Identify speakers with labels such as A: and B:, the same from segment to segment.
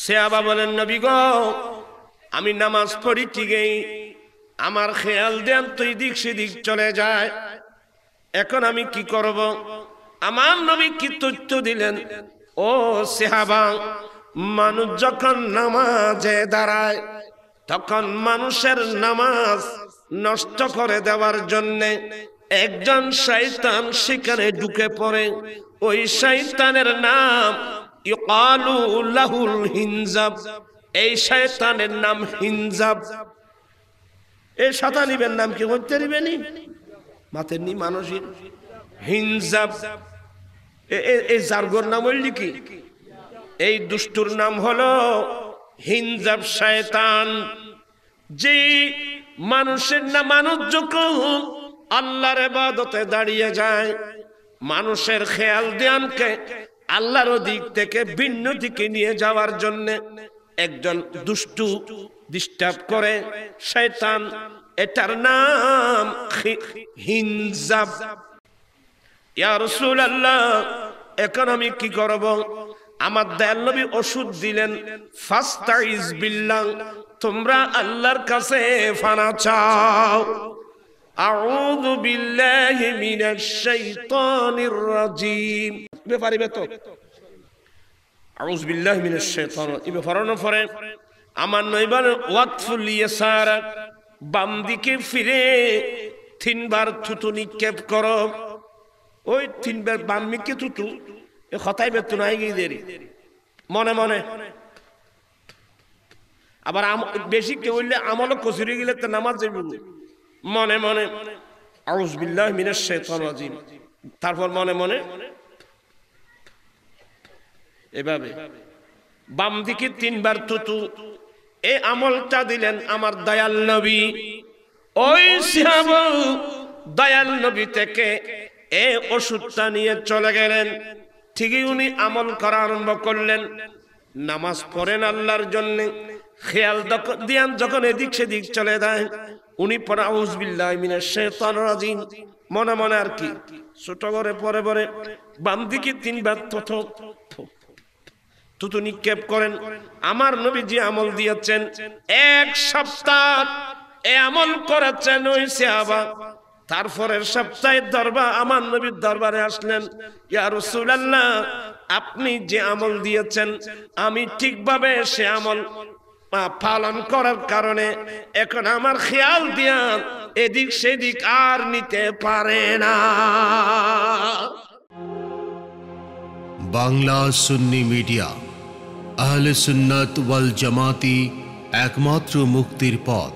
A: সে আবা বলেন নবী গ আমি নামাজ পড়ি ঠিকই আমার খেয়াল দেন তুই দিক সেদিক চলে যায় এখন আমি কি করব আমার নবী কি তথ্য দিলেন ও সেহাবা মানুষ যখন নামাজে দাঁড়ায় তখন মানুষের নামাজ নষ্ট করে দেওয়ার জন্যে একজন শৈতান সেখানে ঢুকে পড়ে ওই শৈতানের নাম ইউকালু লাহুল হিনজাব এই শয়তানের নাম হিনজাব এই শতানিবের নাম কি করতে নিবেনি মাথের নি মানুষের হিনজাব এই জার্গর নাম হইল কি এই দুষ্টুর নাম হলো হিনজাব শয়তান যে মানুষের না মানুষ যখন আল্লাহর এবাদতে দাঁড়িয়ে যায় মানুষের খেয়াল দেয়ানকে আল্লাহর দিক থেকে ভিন্ন দিকে নিয়ে যাওয়ার জন্য একজন দুষ্টু ডিস্টার্ব করে শয়তান এটার নাম হিনজাব ইয়া রাসূলুল্লাহ এখন আমি কি করব আমার দয়াল নবী ওষুধ দিলেন ফাস্তাইজ বিল্লাহ তোমরা আল্লাহর কাছে ফানা চাও আউযু বিল্লাহি মিনাশ শাইতানির রাজিম পারিবে তো আউজবিল্লাহ মিনাশ শাইতান ইবে পরে আমার নইবার ইয়াসার বাম দিকে ফিরে তিনবার থুতু নিক্ষেপ কর ওই তিনবার বাম মিকে থুতু এ কথাই বেতন আই গিয়ে দেরি মনে মনে আবার বেশি কেউ হইলে আমলও কচুরি গেলে তো নামাজ মনে মনে আউজবিল্লাহ মিনাশ শাইতান রাজিম তারপর মনে মনে এভাবে বাম দিকে তিনবার থুতু এই আমলটা দিলেন আমার দয়াল নবী ওই শ্যাম দয়াল নবী থেকে এ ওষুধটা নিয়ে চলে গেলেন ঠিকই উনি আমল করা আরম্ভ করলেন নামাজ পড়েন আল্লাহর জন্য খেয়াল দিয়ান যখন এদিক সেদিক চলে যায় উনি মিনা সে তনরাজিন মনে মনে আর কি ছোট করে পরে পরে বাম দিকে তিনবার তথ থুতু নিক্ষেপ করেন আমার নবী যে আমল দিয়েছেন এক সপ্তাহ এ আমল করেছেন ওই আবার তারপরের সপ্তাহে দরবার আমার নবীর দরবারে আসলেন ইয়ার সুলাল্লাহ আপনি যে আমল দিয়েছেন আমি ঠিকভাবে সে আমল পালন করার কারণে এখন আমার খেয়াল দিয়া এদিক সেদিক আর নিতে পারে না বাংলা সুন্নি মিডিয়া আহলে সুন্নাত ওয়াল জামাতি একমাত্র মুক্তির পথ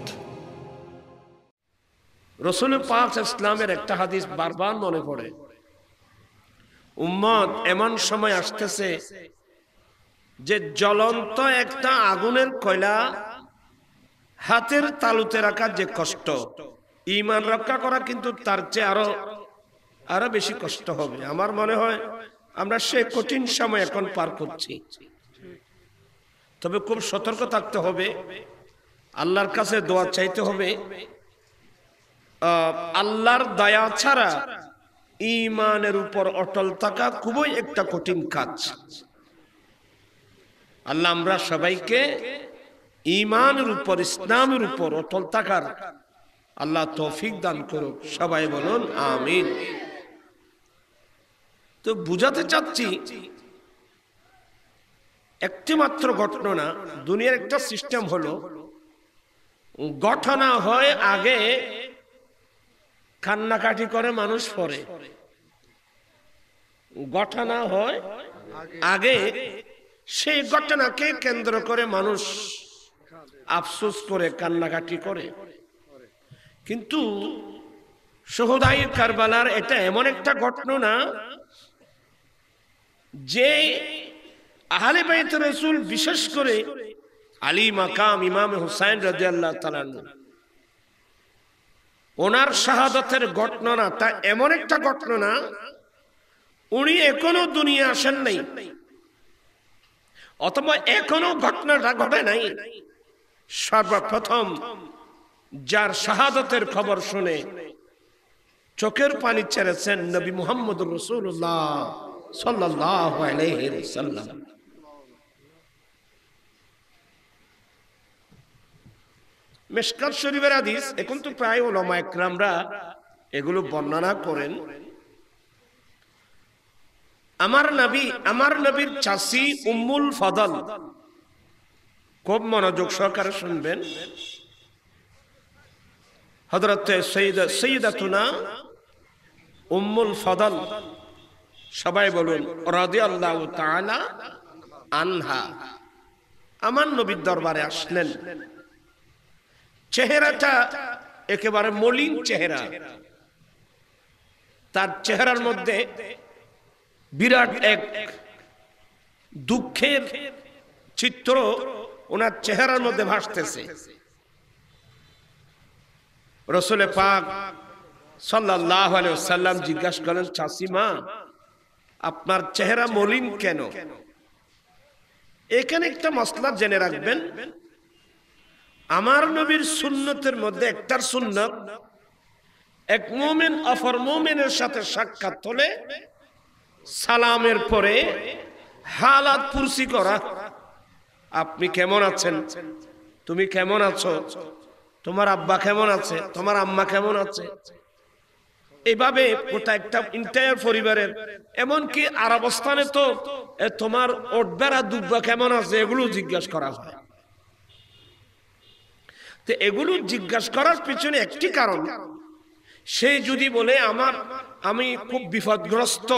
A: রসুল পাক ইসলামের একটা হাদিস বারবার মনে পড়ে উম্মত এমন সময় আসতেছে যে জ্বলন্ত একটা আগুনের কয়লা হাতের তালুতে রাখা যে কষ্ট ইমান রক্ষা করা কিন্তু তার চেয়ে আরো আরো বেশি কষ্ট হবে আমার মনে হয় আমরা সে কঠিন সময় এখন পার করছি তবে খুব সতর্ক থাকতে হবে আল্লাহর কাছে দোয়া চাইতে হবে আল্লাহর দয়া ছাড়া ইমানের উপর অটল থাকা খুবই একটা কঠিন কাজ আল্লাহ আমরা সবাইকে ইমানের উপর ইসলামের উপর অটল থাকার আল্লাহ তৌফিক দান করুক সবাই বলুন আমিন তো বুঝাতে চাচ্ছি একটি মাত্র ঘটনা না দুনিয়ার একটা সিস্টেম হলো ঘটনা হয় আগে কান্নাকাটি করে মানুষ পরে ঘটনা হয় আগে সেই ঘটনাকে কেন্দ্র করে মানুষ আফসোস করে কান্নাকাটি করে কিন্তু সহদাই কারবালার এটা এমন একটা ঘটনা যে আহলে বাইত রসুল বিশেষ করে আলী মাকাম ইমাম হুসাইন রাজি আল্লাহ ওনার শাহাদতের ঘটনা তা এমন একটা ঘটনা উনি এখনো দুনিয়া আসেন নাই অথবা এখনো ঘটনাটা ঘটে নাই সর্বপ্রথম যার শাহাদতের খবর শুনে চোখের পানি ছেড়েছেন নবী মোহাম্মদ রসুল্লাহ সাল্লাহ আলহিম মেশকাত শরীফের হাদিস এখন তো প্রায় ওলামা একরামরা এগুলো বর্ণনা করেন আমার নবী আমার নবীর চাষি উম্মুল ফদল খুব মনোযোগ সহকারে শুনবেন হজরত সৈয়দাতুনা উম্মুল ফদল সবাই বলুন রাজি আল্লাহ আনহা আমার নবীর দরবারে আসলেন চেহারাটা একেবারে মলিন চেহারা তার চেহারার মধ্যে বিরাট এক দুঃখের চিত্র ওনার চেহারার মধ্যে ভাসতেছে রসুলে পাক সাল্লাহ সাল্লাম জিজ্ঞাসা করেন চাষিমা আপনার চেহারা মলিন কেন এখানে একটা মশলা জেনে রাখবেন আমার নবীর সুন্নতের মধ্যে একটার সুন্নত এক মোমেন অফর মোমেনের সাথে সাক্ষাৎ হলে সালামের পরে হালাত পুরসি করা আপনি কেমন আছেন তুমি কেমন আছো তোমার আব্বা কেমন আছে তোমার আম্মা কেমন আছে এইভাবে গোটা একটা ইন্টায়ার পরিবারের এমনকি আর অবস্থানে তো তোমার ওটবেড়া দুব্বা কেমন আছে এগুলো জিজ্ঞাসা করা হয় তো এগুলো জিজ্ঞাসা করার পিছনে একটি কারণ সে যদি বলে আমার আমি খুব বিপদগ্রস্ত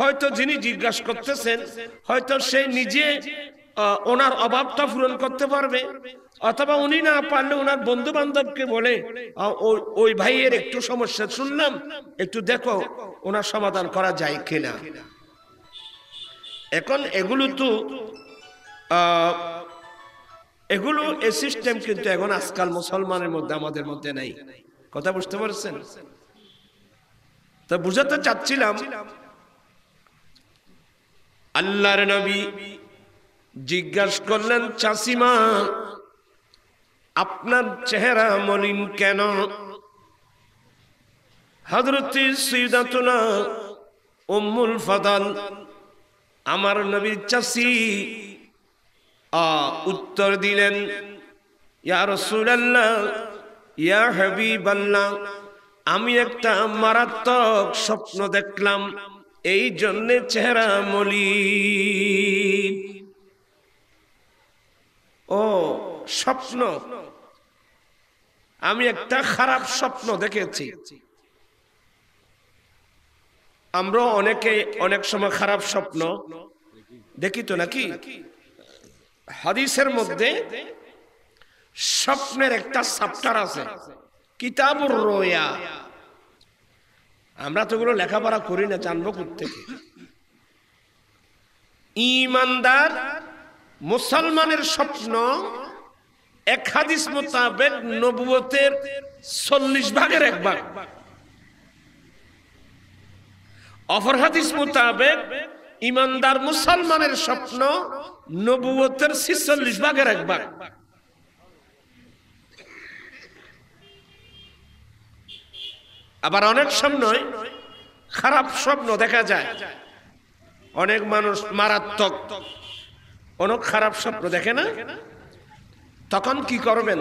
A: হয়তো যিনি জিজ্ঞাসা করতেছেন হয়তো সে নিজে ওনার অভাবটা পূরণ করতে পারবে অথবা উনি না পারলে ওনার বন্ধু বান্ধবকে বলে ওই ভাইয়ের একটু সমস্যা শুনলাম একটু দেখো ওনার সমাধান করা যায় কিনা এখন এগুলো তো আহ এগুলো এই সিস্টেম কিন্তু এখন আজকাল মুসলমানের মধ্যে আমাদের মধ্যে নাই কথা বুঝতে পারছেন তা বুঝাতে চাচ্ছিলাম আল্লাহর নবী জিজ্ঞাসা করলেন চাষিমা আপনার চেহারা মলিন কেন হাজরতি সিদাতুনা উম্মুল ফাদাল আমার নবীর চাষি উত্তর দিলেন আমি একটা মারাত্মক স্বপ্ন দেখলাম এই জন্যে চেহারা মলি ও স্বপ্ন আমি একটা খারাপ স্বপ্ন দেখেছি আমরা অনেকে অনেক সময় খারাপ স্বপ্ন দেখি তো নাকি হাদিসের মধ্যে স্বপ্নের একটা চ্যাপ্টার আছে কিতাব রোয়া আমরা তো ওগুলো লেখাপড়া করি না জানবো কোথেকে ইমানদার মুসলমানের স্বপ্ন এক হাদিস মোতাবেক নবুয়তের চল্লিশ ভাগের এক ভাগ অপর হাদিস মোতাবেক ইমানদার মুসলমানের স্বপ্ন নবুয়তের ছিচল্লিশ ভাগের এক ভাগ আবার অনেক সময় খারাপ স্বপ্ন দেখা যায় অনেক মানুষ মারাত্মক অনেক খারাপ স্বপ্ন দেখে না তখন কি করবেন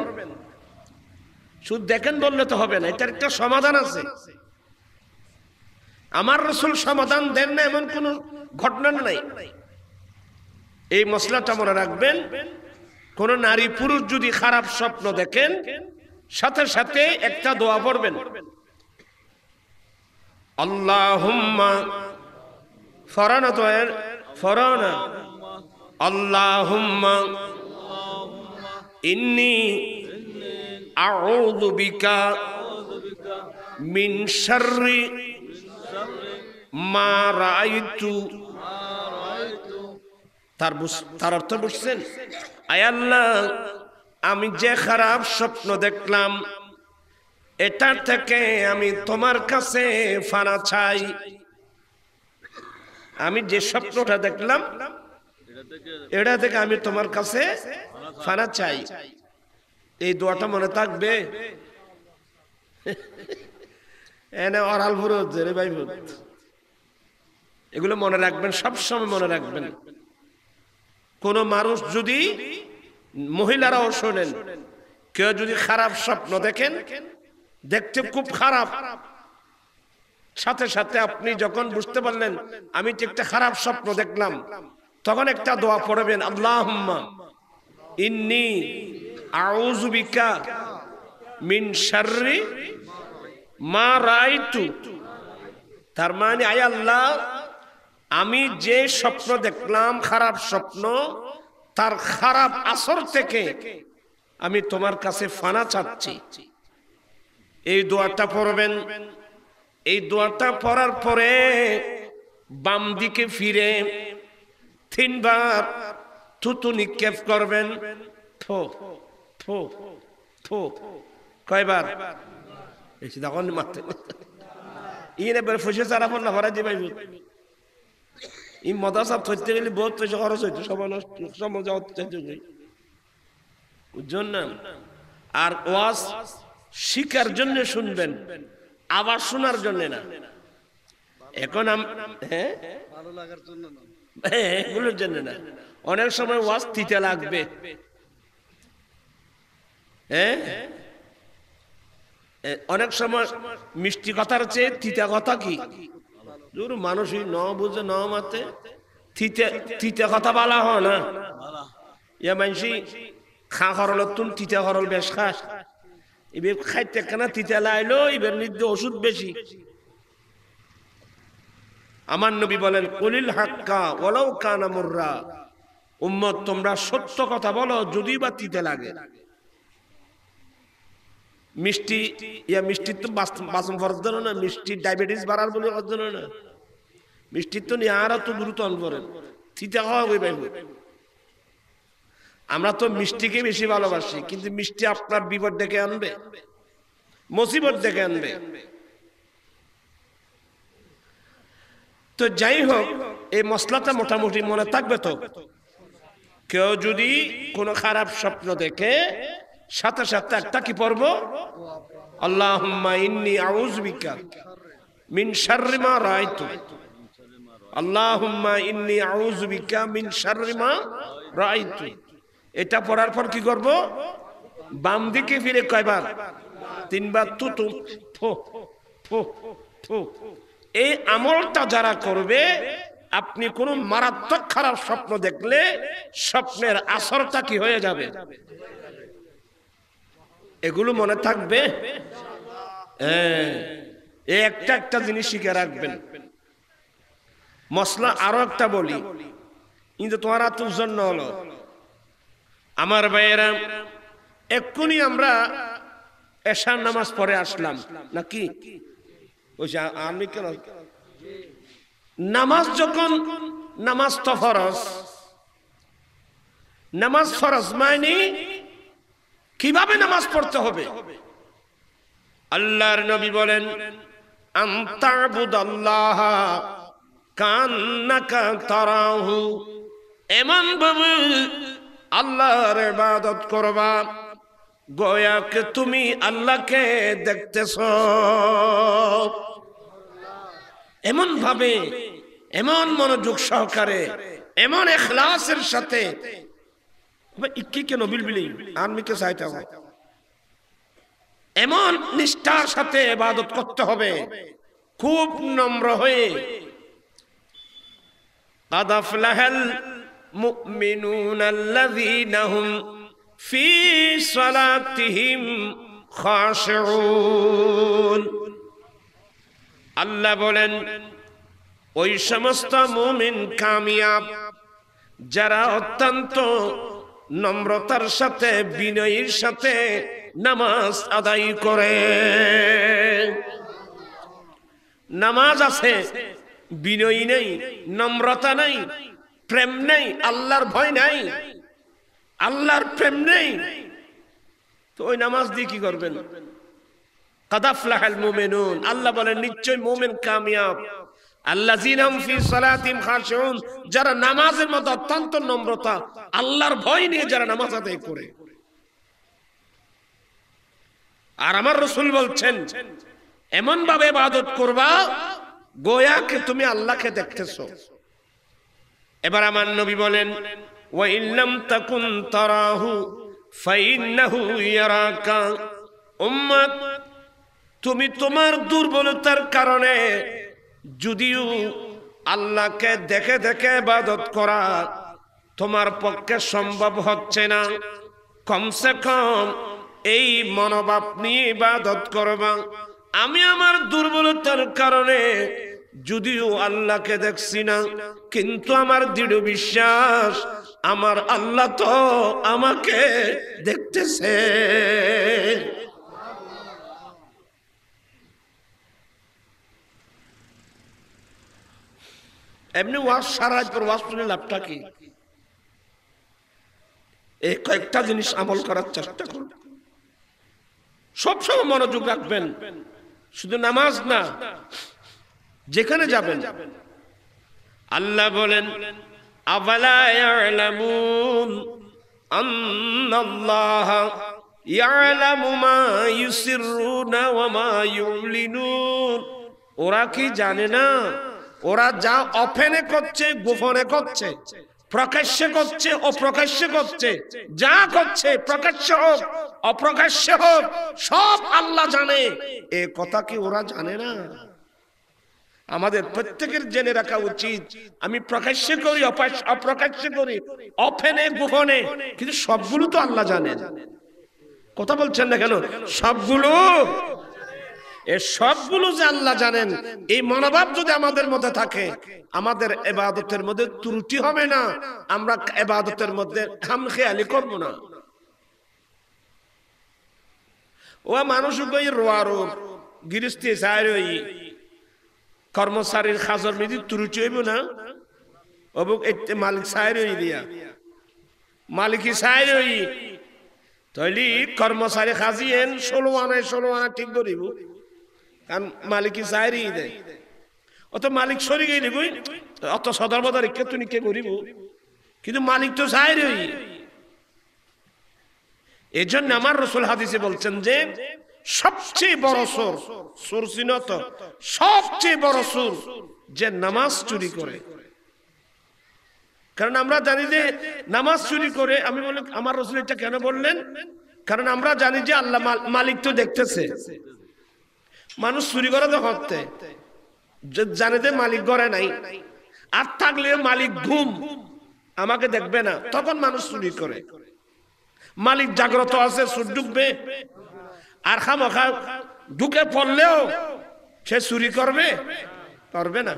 A: শুধু দেখেন বললে তো হবে না এটার একটা সমাধান আছে আমার রসুল সমাধান দেন না এমন কোন ঘটনা নাই এই মশলাটা মনে রাখবেন কোন নারী পুরুষ যদি খারাপ স্বপ্ন দেখেন সাথে সাথে একটা দোয়া পড়বেন আল্লাহুম্মা ফরানা তো এর ফরানা আল্লাহুম্মা ইন্নি আউযু বিকা মিন শাররি মা রাআইতু তার তার অর্থ বুঝছেন আল্লাহ আমি যে খারাপ স্বপ্ন দেখলাম এটার থেকে আমি তোমার কাছে ফানা চাই আমি যে স্বপ্নটা দেখলাম এটা থেকে আমি তোমার কাছে ফানা চাই এই দোয়াটা মনে থাকবে এনে অরাল ভুরত রে ভাই এগুলো মনে রাখবেন সবসময় মনে রাখবেন কোন মানুষ যদি মহিলারাও শোনেন কেউ যদি খারাপ স্বপ্ন দেখেন দেখতে খুব খারাপ সাথে সাথে আপনি যখন বুঝতে পারলেন আমি তো একটা খারাপ স্বপ্ন দেখলাম তখন একটা দোয়া পড়বেন আল্লাহ ইন্নি আউজুবিকা মিন মা রাইটু তার মানে আয় আল্লাহ আমি যে স্বপ্ন দেখলাম খারাপ স্বপ্ন তার খারাপ আসর থেকে আমি তোমার কাছে ফানা চাচ্ছি এই দোয়াটা পড়বেন এই দোয়াটা পড়ার পরে বাম দিকে ফিরে তিনবার থুতু নিক্ষেপ করবেন ফো ফো ফো কয়বার ইয়ে বের ফুসে চারা পড়না ভরা দিবাই এই মদাসাব ধরতে গেলে বহুত পয়সা খরচ হইতো সময় সময় বুঝছেন না আর ওয়াজ শিকার জন্য শুনবেন আবার শোনার হ্যাঁ? জন্য না এখন হ্যাঁ হ্যাঁ এগুলোর জন্য না অনেক সময় ওয়াজ তিতে লাগবে হ্যাঁ অনেক সময় মিষ্টি কথার চেয়ে তিতা কথা কি দূর মানুষই ন বুঝে ন মাতে তিতে কথা বলা না মানুষই খা বেশ খাস এবার খাইতে কেনা লাইলো এবার নিদ্য ওষুধ বেশি আমার নবী বলেন কলিল হাক্কা ওলাও কানা মুর্রা উম্মত তোমরা সত্য কথা বলো যদি বা তিতে লাগে মিষ্টি ইয়া মিষ্টি তো বাসন ফরজ দেন না মিষ্টি ডায়াবেটিস বাড়ার বলে ফরজ দেন না মিষ্টি তো নিহারা তো গুরুত্ব অনবরেন থিতা হওয়া হইবে আমরা তো মিষ্টিকে বেশি ভালোবাসি কিন্তু মিষ্টি আপনার বিপদ ডেকে আনবে মুসিবত ডেকে আনবে তো যাই হোক এই মশলাটা মোটামুটি মনে থাকবে তো কেউ যদি কোনো খারাপ স্বপ্ন দেখে সাথে সাথে একটা কি পড়ব ইন্নি ইন্নি এটা পড়ার পর কি করব বাম দিকে ফিরে কয়বার তিনবার তুতু ফু ফু এই আমলটা যারা করবে আপনি কোন মারাত্মক খারাপ স্বপ্ন দেখলে স্বপ্নের আসরটা কি হয়ে যাবে এগুলো মনে থাকবে হ্যাঁ একটা একটা জিনিস শিখে রাখবেন মশলা আরো একটা বলি কিন্তু তোমার আত্ম জন্য হলো আমার ভাইয়েরা এক্ষুনি আমরা এশার নামাজ পরে আসলাম নাকি আমি কেন নামাজ যখন নামাজ তো ফরজ নামাজ ফরজ মানে কিভাবে নামাজ পড়তে হবে আল্লাহর নবী বলেন আন্তাবুদাল্লাহ কান্নাকা তারাহু এমন ভাবে আল্লাহর ইবাদত করবা গয়াকে তুমি আল্লাহকে দেখতেছ এমন ভাবে এমন মনোযোগ সহকারে এমন এখলাসের সাথে ইক্কিকে নবিল বিলি আর্মিকে চাইতে হবে এমন নিষ্ঠার সাথে এবাদত করতে হবে খুব নম্র হয়ে আদাফলাহাল মুমিনুনা আল্লাযীনা হুম ফি সালাতিহিম খাশিউন আল্লাহ বলেন ওই সমস্ত মুমিন কামিয়াব যারা অত্যন্ত নম্রতার সাথে বিনয়ের সাথে নামাজ আদায় করে নামাজ আছে বিনয়ী নেই নম্রতা নেই প্রেম নেই আল্লাহর ভয় নাই আল্লাহর প্রেম নেই তো ওই নামাজ দিয়ে কি করবেন কাদাফলাহাল মোমেন আল্লাহ বলেন নিশ্চয় মোমেন কামিয়াব যারা নামাজের মতো অত্যন্ত নম্রতা আল্লাহর ভয় নিয়ে যারা নামাজ আদায় করে আর আমার রসুল বলছেন এমন ভাবে করবা গোয়াকে তুমি আল্লাহকে দেখতেছ এবার আমার নবী বলেন তুমি তোমার দুর্বলতার কারণে যদিও আল্লাহকে দেখে দেখে ইবাদত করা তোমার পক্ষে সম্ভব হচ্ছে না কমসে কম এই মনোভাব নিয়ে ইবাদত করবা আমি আমার দুর্বলতার কারণে যদিও আল্লাহকে দেখছি না কিন্তু আমার দৃঢ় বিশ্বাস আমার আল্লাহ তো আমাকে দেখতেছে এমনি ওয়াজ সারা পর ওয়াজ শুনে লাভটা কি এই কয়েকটা জিনিস আমল করার চেষ্টা করুন সবসময় মনোযোগ রাখবেন শুধু নামাজ না যেখানে যাবেন আল্লাহ বলেন আবালা আল্লাহ ওরা কি জানে না ওরা যা অফেনে করছে গোপনে করছে প্রকাশ্যে করছে অপ্রকাশ্যে করছে যা করছে প্রকাশ্যে হোক অপ্রকাশ্যে হোক সব আল্লাহ জানে এ কথা কি ওরা জানে না আমাদের প্রত্যেকের জেনে রাখা উচিত আমি প্রকাশ্যে করি অপ্রকাশ্যে করি অফেনে গোপনে কিন্তু সবগুলো তো আল্লাহ জানে কথা বলছেন না কেন সবগুলো এ সবগুলো যে আল্লাহ জানেন এই মনোভাব যদি আমাদের মধ্যে থাকে আমাদের এবাদতের মধ্যে ত্রুটি হবে না আমরা এবাদতের মধ্যে খামখেয়ালি করব না ও মানুষ গই রোয়ারো গিরিস্তি সারই কর্মচারীর খাজর মিদি ত্রুটি হইব না অবুক এতে মালিক সারই দিয়া মালিকই সারই তৈলি কর্মচারী খাজিয়েন ষোলো আনায় ষোলো আনা ঠিক করিব কারণ মালিকই চাইরই দেয় অত মালিক সরি গেলি কই অত সদর বদর কে তুমি কে করিব কিন্তু মালিক তো চাইরই এই জন্য আমার রসুল হাদিসে বলছেন যে সবচেয়ে বড় সুর সুর চিনত সবচেয়ে বড় সুর যে নামাজ চুরি করে কারণ আমরা জানি যে নামাজ চুরি করে আমি বলি আমার রসুল এটা কেন বললেন কারণ আমরা জানি যে আল্লাহ মালিক তো দেখতেছে মানুষ চুরি করে তো হত্যে জানে যে মালিক ঘরে নাই আর থাকলে মালিক ঘুম আমাকে দেখবে না তখন মানুষ চুরি করে মালিক জাগ্রত আছে সুর ডুববে আর খামখা ঢুকে পড়লেও সে চুরি করবে করবে না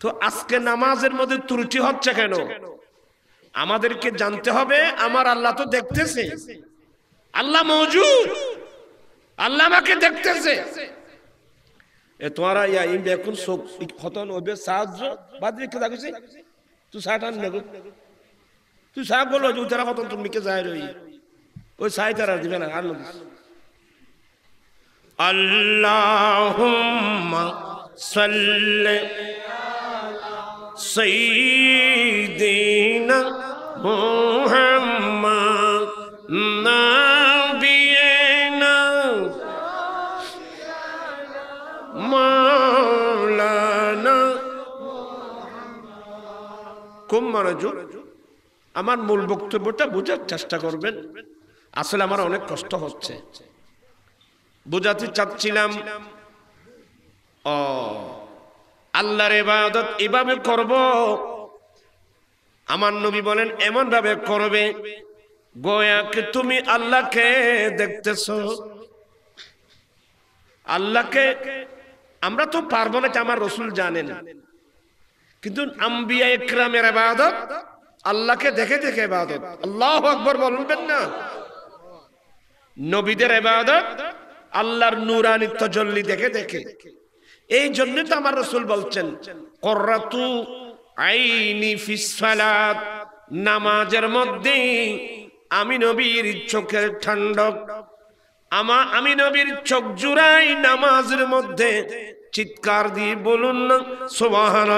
A: তো আজকে নামাজের মধ্যে ত্রুটি হচ্ছে কেন আমাদেরকে জানতে হবে আমার আল্লাহ তো দেখতেছে আল্লাহ মজুদ আল্লাহ আমাকে দেখতেছে এ তোমারা ইয়া ইম এখন শোক খতন হবে সাহায্য বাদ রেখে থাকিছে তুই সাহ টান নেগো তুই সাহ বলো যে তারা খতন তুমি কে যায় রই ওই সাই তারা দিবে না আল্লাহুম্মা সাল্লি সাইয়্যিদিনা খুব মনোযোগ আমার মূল বক্তব্যটা বোঝার চেষ্টা করবেন আসলে আমার অনেক কষ্ট হচ্ছে বোঝাতে চাচ্ছিলাম ও আল্লাহর ইবাদত এভাবে করব আমার নবী বলেন এমন ভাবে করবে গোয়াকে তুমি আল্লাহকে দেখতেছ আল্লাহকে আমরা তো পারবো না আমার রসুল জানেন কিন্তু আম্বিয়া ইকরামের আবাদত আল্লাহকে দেখে দেখে আবাদত আল্লাহ আকবর বলবেন না নবীদের আবাদত আল্লাহর নুরানি তজল্লি দেখে দেখে এই জন্য তো আমার রসুল বলছেন কররাতু আইনি ফিসালাত নামাজের মধ্যে আমি নবীর চোখের ঠান্ডক আমা আমি নবীর চোখ জুড়াই নামাজের মধ্যে চিৎকার দিয়ে বলুন না সোমাহান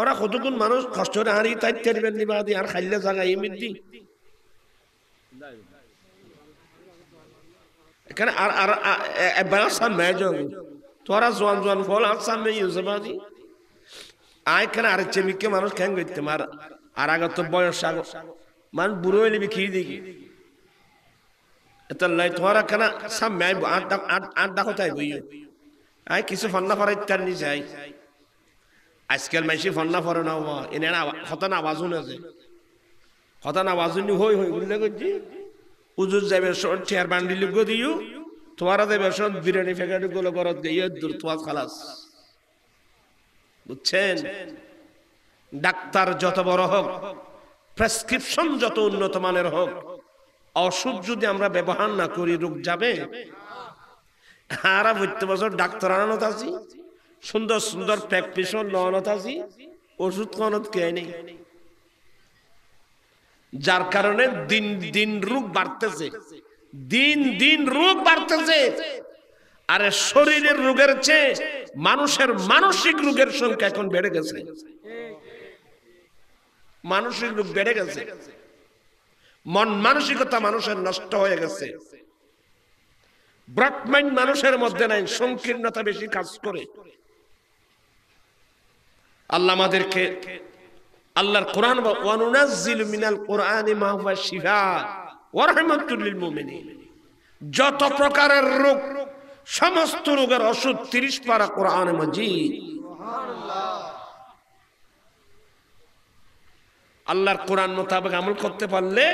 A: ওরা কতক্ষণ মানুষ কষ্ট হারি তাই তেরবেন নিবা আর খাইলে জাগা এমনি দি এখানে আর আর এবার সান মেয়ে তোরা জোয়ান জোয়ান ফল আর সামনে ইউজে বাদি আয় কেন আর চেমিকে মানুষ খ্যাং করতে মার আর আগত বয়স আগত মানুষ বুড়ো হইলে বিক্রি দিকে তোমার খানা আট দেখো আই কিছু ফন্না ফরাই তার নি যাই আজকাল মাইসি ফন্না ফরে না এনে আওয়াজও না যে হতান আওয়াজও নি হই হই বললে করছি উজুর যাবে শোন বান্ডি লুকো দিও তোমারা যাবে বিরিয়ানি ফ্যাকাটি গুলো গরত গিয়ে দূর তোমার খালাস বুঝছেন ডাক্তার যত বড় হোক প্রেসক্রিপশন যত উন্নত মানের হোক ওষুধ যদি আমরা ব্যবহার না করি রোগ যাবে হারা প্রত্যেক বছর ডাক্তার আনানত আছি সুন্দর সুন্দর প্র্যাকটিশন লওয়ানত আছি ওষুধ কনত কে নেই যার কারণে দিন দিন রোগ বাড়তেছে দিন দিন রোগ বাড়তেছে আরে শরীরের রোগের চেয়ে মানুষের মানসিক রোগের সংখ্যা এখন বেড়ে গেছে মানসিক রোগ বেড়ে গেছে মন মানসিকতা মানুষের নষ্ট হয়ে গেছে ব্রকমাইন মানুষের মধ্যে নাই সংকীর্ণতা বেশি কাজ করে আল্লাহ আমাদেরকে আল্লাহর কোরআন ওয়ানুনাজ্জিল মিনাল কোরআনি মা শিফা ওয়া রাহমাতুল লিল মুমিনিন যত প্রকারের রোগ সমস্ত রোগের ওষুধ 30 পারা কোরআন মাজিদ সুবহানাল্লাহ আল্লাহর কোরআন মোতাবেক আমল করতে পারলে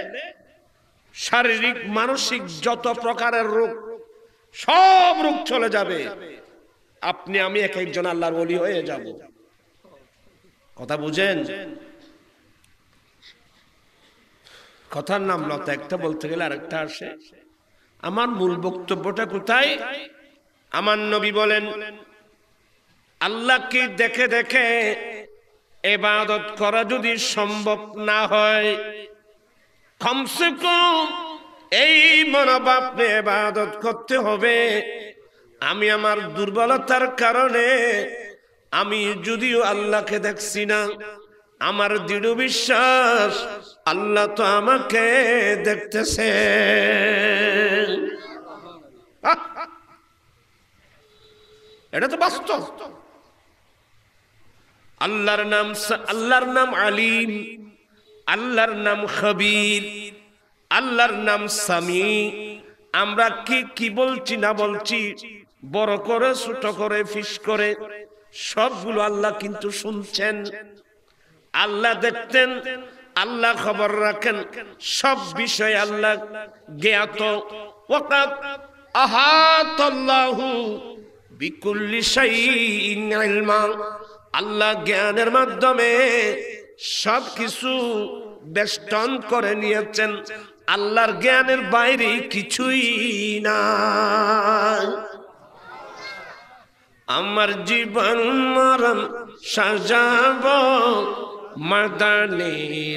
A: শারীরিক মানসিক যত প্রকারের রোগ সব রোগ চলে যাবে আপনি আমি এক একজন আল্লাহর বলি হয়ে যাব কথা বুঝেন কথার নাম লতা একটা বলতে গেলে আরেকটা আসে আমার মূল বক্তব্যটা কোথায় আমার নবী বলেন আল্লাহকে দেখে দেখে এবাদত করা যদি সম্ভব না হয় কমসে কম এই মনোভাবে এবাদত করতে হবে আমি আমার দুর্বলতার কারণে আমি যদিও আল্লাহকে দেখছি না আমার দৃঢ় বিশ্বাস আল্লাহ তো আমাকে দেখতেছে এটা তো বাস্তব আল্লাহর নাম আল্লাহর নাম আলিম আল্লাহর নাম খবির আল্লাহর নাম সামি আমরা কি কি বলছি না বলছি বড় করে ছোট করে ফিস করে সবগুলো আল্লাহ কিন্তু শুনছেন আল্লাহ দেখতেন আল্লাহ খবর রাখেন সব বিষয়ে আল্লাহ জ্ঞাত আহাত আল্লাহু বিকুল্লি শাইইন আলমা আল্লাহ জ্ঞানের মাধ্যমে সব কিছু বেষ্টন করে নিয়েছেন আল্লাহর জ্ঞানের বাইরে কিছুই না আমার জীবন মরম সাজাব মাদানি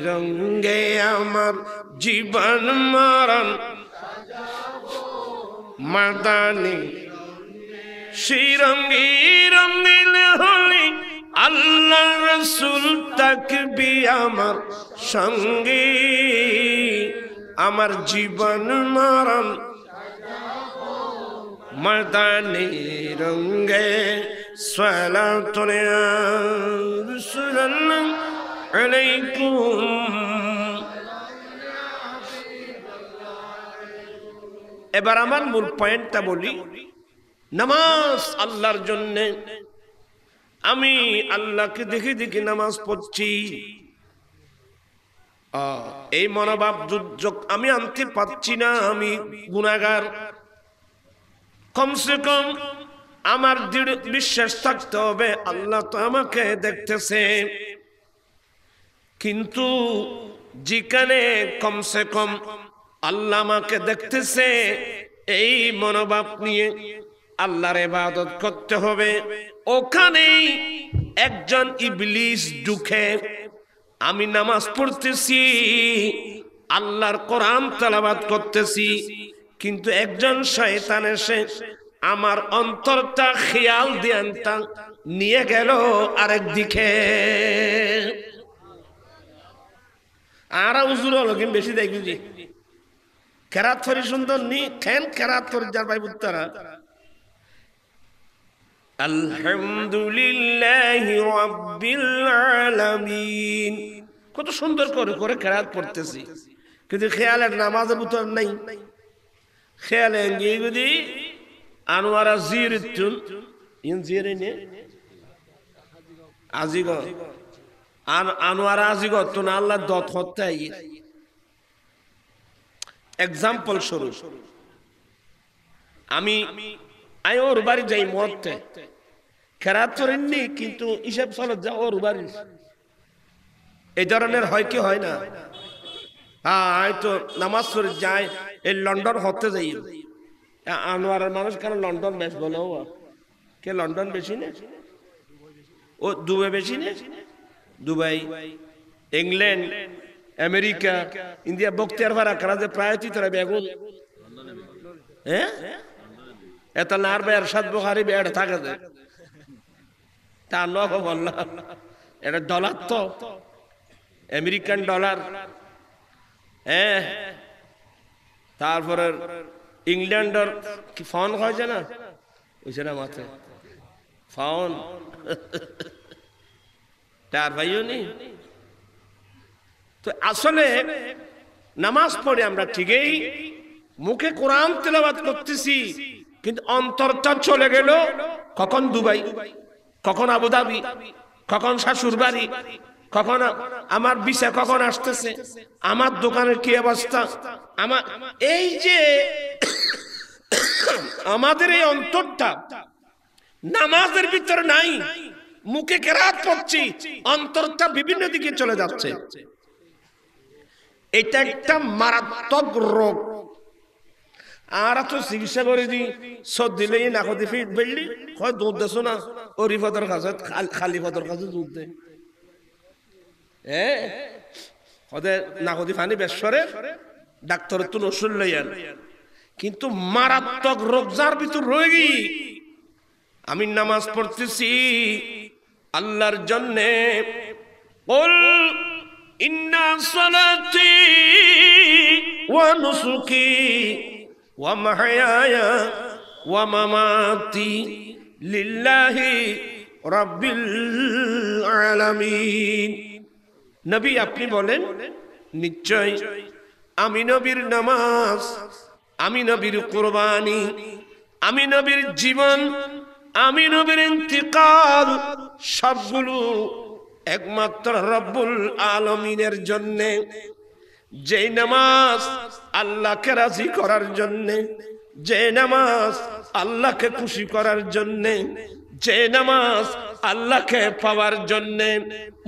A: রঙ্গে আমার জীবন মরণ মাদানি রঙ্গি রঙ্গিল হলি আল্লাহ রসুল তাকবি আমার সঙ্গে আমার জীবন মরণ মদানি রঙ্গে আলাইকুম এবার আমার মূল পয়েন্টটা বলি নামাজ আল্লাহর জন্যে আমি আল্লাহকে দেখে দেখে নামাজ পড়ছি এই মনোভাব দুর্যোগ আমি আনতে পারছি না আমি গুণাগার কমসে কম আমার দৃঢ় বিশ্বাস থাকতে হবে আল্লাহ তো আমাকে দেখতেছে কিন্তু যেখানে কমসে কম আল্লাহ আমাকে দেখতেছে এই মনোভাব নিয়ে আল্লাহর ইবাদত করতে হবে ওখানেই একজন ইবলিস ঢুকে আমি নামাজ পড়তেছি আল্লাহর কোরআন তালাবাদ করতেছি কিন্তু একজন শয়তান এসে আমার অন্তরটা খেয়াল দিয়ানটা নিয়ে গেল আরেক দিকে আর উজুর হলো কিন্তু বেশি দেখি খেরাত ফরি সুন্দর নি খেন খেরাত ফরি যার ভাই বুত্তারা আলহামদুলিল্লাহ রব্বিল আলামিন কত সুন্দর করে করে খেরাত পড়তেছি কিন্তু খেয়ালের নামাজের ভিতর নাই খেয়ালে যদি আনোয়ারা জির তুল ইন জিয়ারে আজিগ আন আনোয়ারা আজিগ তো না আল্লাহ দত হত্যাই এক্সাম্পল স্বরূপ আমি আই ওর বাড়ি যাই মরতে খেরাত করেননি কিন্তু হিসাব সলত যা ওর বাড়ি এই ধরনের হয় কি হয় না হ্যাঁ তো নামাজ পড়ে যায় এই লন্ডন হতে যাই আনোয়ারের মানুষ কেন লন্ডন বেশ বলে ও কে লন্ডন বেশি না ও দুবাই বেশি নে দুবাই ইংল্যান্ড আমেরিকা ইন্ডিয়া বক্তিয়ার ভাড়া কারা যে প্রায় তিতরা বেগুন হ্যাঁ এত নারবে এরশাদ বুখারি বেড় থাকে যে তা লোক বললাম এটা ডলার তো আমেরিকান ডলার হ্যাঁ তারপরে ইংল্যান্ডের কি ফোন হয়েছে না ওইছে না মাথায় ফোন তার ভাইও নেই তো আসলে নামাজ পড়ে আমরা ঠিকই মুখে কোরআন তেলাবাদ করতেছি কিন্তু অন্তরটা চলে গেল কখন দুবাই কখন আবুধাবি কখন শাশুর বাড়ি কখন আমার বিষা কখন আসতেছে আমার দোকানের কি অবস্থা আমার এই যে আমাদের এই অন্তরটা নামাজের ভিতরে নাই মুখে কেরাত করছি অন্তরটা বিভিন্ন দিকে চলে যাচ্ছে এটা একটা মারাত্মক রোগ আর তো চিকিৎসা করে দি সদ দিলেই নাকতে ফিট বেড়লি হয় দুধ দেছো না ওরি ফদর কাছে খালি ফদর কাছে দুধ দে হ্যাঁ ওদের নাকতি ফানি বেশ্বরে ডাক্তারের তো নসুল লইয়াল কিন্তু মারাত্মক রোগ যার ভিতর রয়ে গি আমি নামাজ পড়তেছি আল্লাহর জন্যে বল ইন্না সলাতি ওয়া নুসুকি ومحياي ومماتي লিল্লাহি নবী আপনি বলেন নিশ্চয় আমি নবীর নামাজ আমি নবীর কোরবানি আমি নবীর জীবন আমি নবীর ইন্তিকাল সবগুলো একমাত্র রব্বুল আলমিনের জন্যে যে নামাজ আল্লাহকে রাজি করার জন্যে যে নামাজ আল্লাহকে খুশি করার জন্যে যে নামাজ আল্লাহকে পাওয়ার জন্যে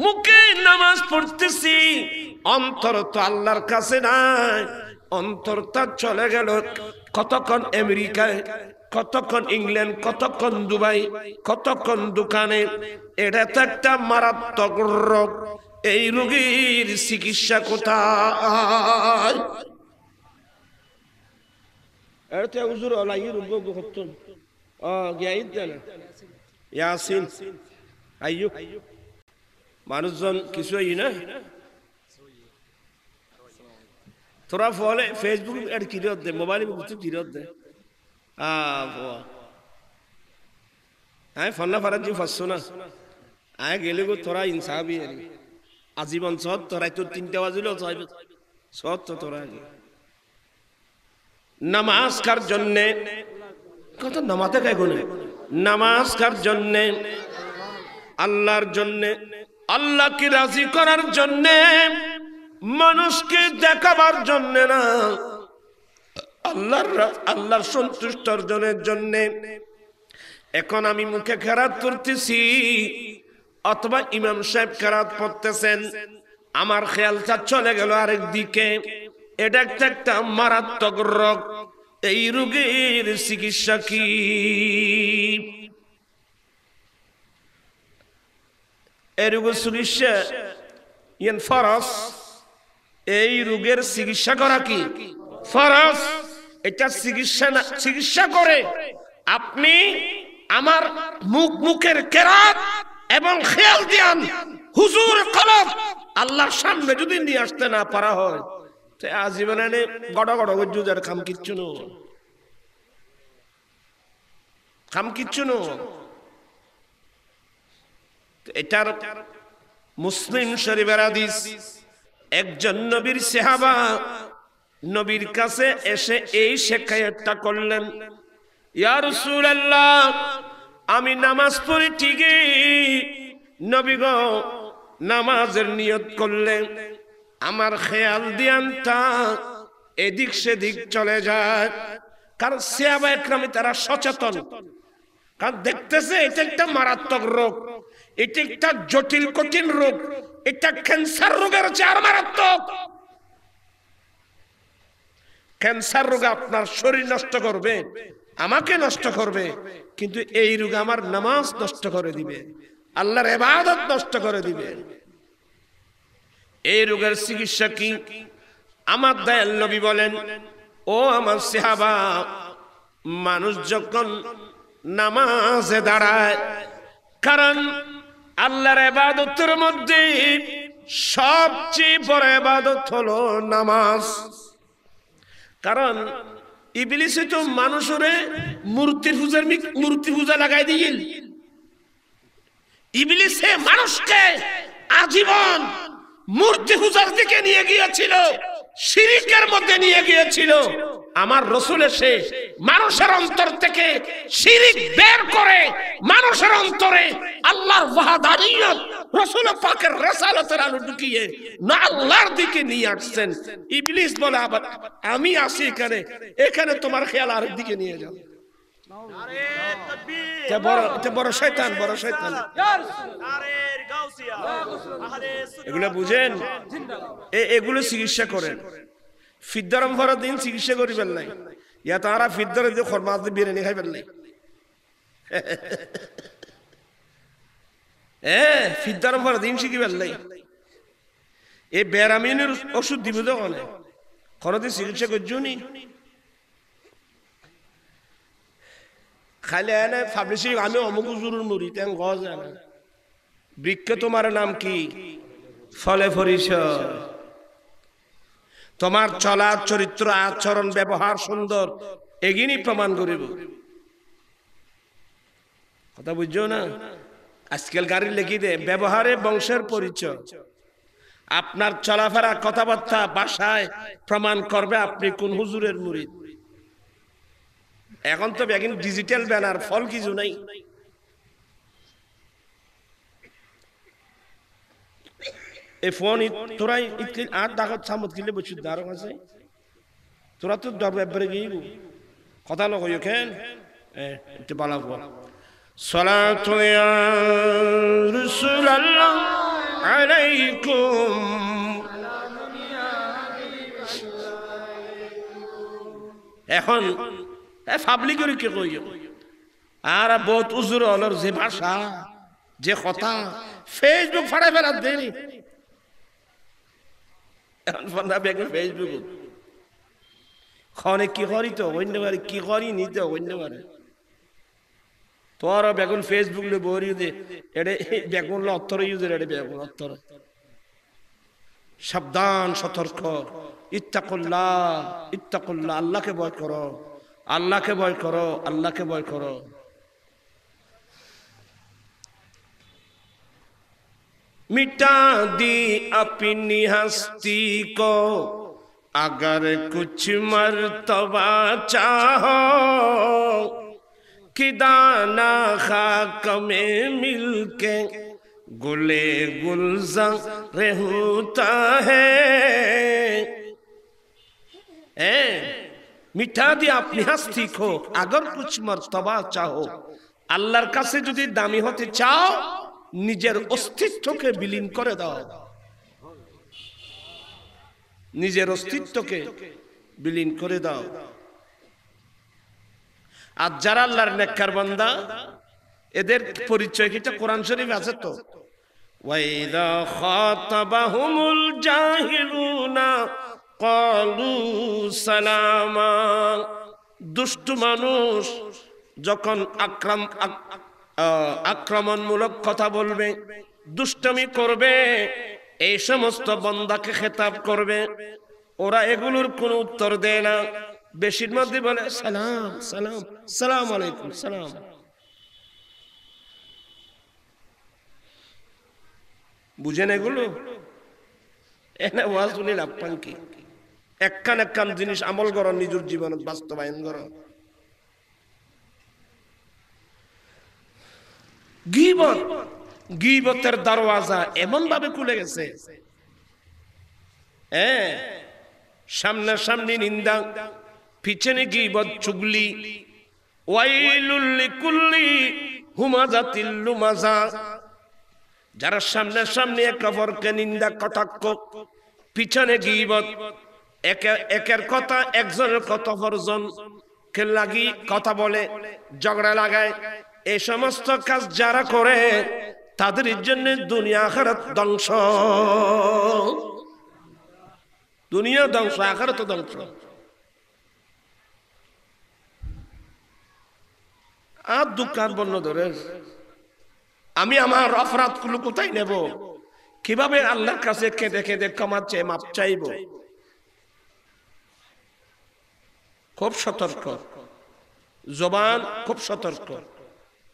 A: মুখে নামাজ পড়তেছি অন্তর তো আল্লাহর কাছে নাই অন্তর তার চলে গেল কতক্ষণ আমেরিকায় কতক্ষণ ইংল্যান্ড কতক্ষণ দুবাই কতক্ষণ দোকানে এটা তো একটা মারাত্মক রোগ এই রোগীর চিকিৎসা কোথায় উজুর আলাই রোগ মানুষজন কিছুই না তোরা ফলে ফেসবুক এড কিরত দে মোবাইল গুচু কিরত দে আ ফোন না ফারাজি ফাসছো না আয় গেলে গো তোরা ইনসাফি ইয়ে আজীবন তোরাই তোর তিনটা বাজিল সত্তর আগে নামাজ কার জন্যে কত নামাতে কে গুনে নামাজ কার জন্যে আল্লাহর জন্যে আল্লাহকে রাজি করার জন্যে মানুষকে দেখাবার জন্যে না আল্লাহর আল্লাহর সন্তুষ্ট অর্জনের জন্যে এখন আমি মুখে খেরাত করতেছি অথবা ইমাম সাহেব কারাত পড়তেছেন আমার খেয়ালটা চলে গেল আরেক দিকে এটা একটা একটা মারাত্মক রোগ এই রোগের চিকিৎসা কি এই রোগের চিকিৎসা ফরস এই রোগের চিকিৎসা করা কি ফরস এটা চিকিৎসা না চিকিৎসা করে আপনি আমার মুখ মুখের কেরাত এবং খেয়াল দিয়ান হুজুর কলব আল্লাহর সামনে যদি নিয়ে আসতে না পারা হয় তে আজীবন গড় গড় গজ্জুজার খাম কিচ্ছু নো খাম কিচ্ছু নো এটার মুসলিম শরীফের হাদিস একজন নবীর সেহাবা নবীর কাছে এসে এই শেখায়তটা করলেন ইয়া রাসূলুল্লাহ আমি নামাজ পড়ি ঠিকই নবীগ নামাজের নিয়ত করলে আমার খেয়াল দিয়ানটা এদিক সেদিক চলে যায় কারণ সেবা একরামে তারা সচেতন কারণ দেখতেছে এটা একটা মারাত্মক রোগ এটা একটা জটিল কঠিন রোগ এটা ক্যান্সার রোগের চার মারাত্মক ক্যান্সার রোগ আপনার শরীর নষ্ট করবে আমাকে নষ্ট করবে কিন্তু এই রোগ আমার নামাজ নষ্ট করে দিবে আল্লাহর এবাদত নষ্ট করে দিবে এই রোগের চিকিৎসা কি আমার দয়াল নবী বলেন ও আমার সেহাবা মানুষ যখন নামাজে দাঁড়ায় কারণ আল্লাহর এবাদতের মধ্যে সবচেয়ে বড় এবাদত হলো নামাজ কারণ ইবলিসে তো মানুষরে মূর্তি পূজার মূর্তি পূজা লাগাই দিল ইবলিসে মানুষকে আজীবন মূর্তি পূজার দিকে নিয়ে গিয়েছিল শিরিকের মধ্যে নিয়ে গিয়েছিল আমার রসুল এসে মানুষের অন্তর থেকে শিরিক বের করে মানুষের অন্তরে আল্লাহর ওয়াহদানিয়ত রসুল পাকের রেসালতের আলো ঢুকিয়ে না আল্লাহর দিকে নিয়ে আসছেন ইবলিস বলে আবার আমি আসি এখানে এখানে তোমার খেয়াল আর দিকে নিয়ে যাও বড় বড় এগুলো বুঝেন এগুলো চিকিৎসা করেন ফিদ্দারম হওয়ার দিন চিকিৎসা করিবেন নাই ইয়া তাহারা ফিদ্দার দিয়ে খরমাস দিয়ে বিরিয়ানি খাইবেন নাই হ্যাঁ ফিদ্দারম হওয়ার দিন শিখিবেন নাই এই বেরামিনের ওষুধ দিব দোকানে খরচে চিকিৎসা করছো নি খাইলে এনে ভাবলেছি আমি অমুক জুরুর মরি তেন গজ বৃক্ষ তোমার নাম কি ফলে ফরিস তোমার চলা চরিত্র আচরণ ব্যবহার সুন্দর এগিনি প্রমাণ করিব কথা বুঝছো না আজকাল গাড়ি লেখি দে ব্যবহারে বংশের পরিচয় আপনার চলাফেরা কথাবার্তা বাসায় প্রমাণ করবে আপনি কোন হুজুরের মুড়ি এখন তো ডিজিটাল ব্যানার ফল কিছু নাই ए फोन थोड़ा इतकली आठ दाखत सामत किले बच्चू दारो कहाँ से थोड़ा तो डर बेबर गई वो खता ना कोई कहन इत्तेबाला हुआ এখন এ পাবলিকের কি কই আর বহুত উজুর অলর যে ভাষা যে কথা ফেসবুক ফাড়ে ফেলার দেরি এখন ফেসবুক খনে কি করি তো অন্য পারে কি করি তো অন্য পারে তোর বেগুন ফেসবুক লে বরি দে এডে বেগুন ল অত্তর ইউজের এডে বেগুন অত্তর সাবধান সতর্ক ইত্তাকুল্লাহ ইত্তাকুল্লাহ আল্লাহকে ভয় করো আল্লাহকে ভয় করো আল্লাহকে ভয় করো मिटा दी अपनी हस्ती को अगर कुछ मरतबा चाहो कि दाना खाक में मिलके गुले गुलजा रहता है ए, মিঠা দিয়ে আপনি হাস্তি খো আগর কুছ चाहो চাও আল্লাহর কাছে যদি দামি হতে চাও নিজের অস্তিত্বকে বিলীন করে দাও নিজের অস্তিত্বকে বিলীন করে দাও আর যারা আল্লাহর নেককার বান্দা এদের পরিচয় কিন্তু কোরআন শরীফ আছে তো ওয়াইদা খাতাবাহুমুল জাহিলুনা কলু সালামা দুষ্ট মানুষ যখন আক্রাম আক্রমণমূলক কথা বলবে দুষ্টমি করবে এই সমস্ত বন্দাকে খেতাব করবে ওরা এগুলোর কোনো উত্তর দেয় না বেশির মধ্যে বলে সালাম সালাম সালাম আলাইকুম সালাম বুঝেন এগুলো এনে ওয়াজ শুনি লাভ পান কি একখান একখান জিনিস আমল করো নিজের জীবনে বাস্তবায়ন করো গিবত গিবতের দরওয়াজা এমন ভাবে খুলে গেছে হ্যাঁ সামনি নিন্দা পিছনে গিবত চুগলি কুল্লি ওয়াইলুল্লিকুল্লি তিল্লু মাজা যারা সামনে সামনে এক অপরকে নিন্দা কটাক্ষ পিছনে গিবত একের কথা একজনের কথা অপরজন কে লাগি কথা বলে ঝগড়া লাগায় এই সমস্ত কাজ যারা করে তাদের জন্য দুনিয়া খারাপ ধ্বংস দুনিয়া ধ্বংস তো ধ্বংস আর দোকান বন্ধ ধরে আমি আমার অপরাধ গুলো কোথায় নেব কিভাবে আল্লাহর কাছে খেতে খেতে কমাচ্ছে মাপ চাইব খুব সতর্ক জবান খুব সতর্ক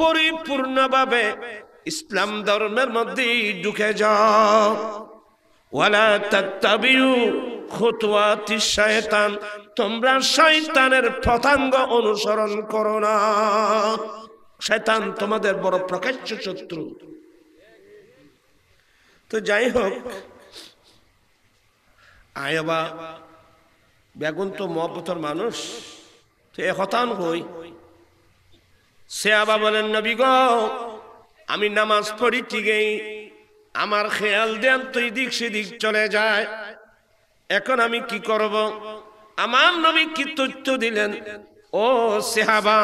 A: পরিপূর্ণভাবে ইসলাম ধর্মের মধ্যে ঢুকে যাও ওয়ালা তাত্তাবিউ খুতওয়াতি তোমরা শয়তানের পথাঙ্গ অনুসরণ করো না শেতান তোমাদের বড় প্রকাশ্য শত্রু তো যাই হোক আয়বা বেগুন তো মহব্বতর মানুষ তো এ হতান হই সে আবা বলেন নবী গ আমি নামাজ পড়ি ঠিকই আমার খেয়াল দেন তুই দিক সেদিক চলে যায় এখন আমি কি করব আমার নবী কি তথ্য দিলেন ও সেহাবা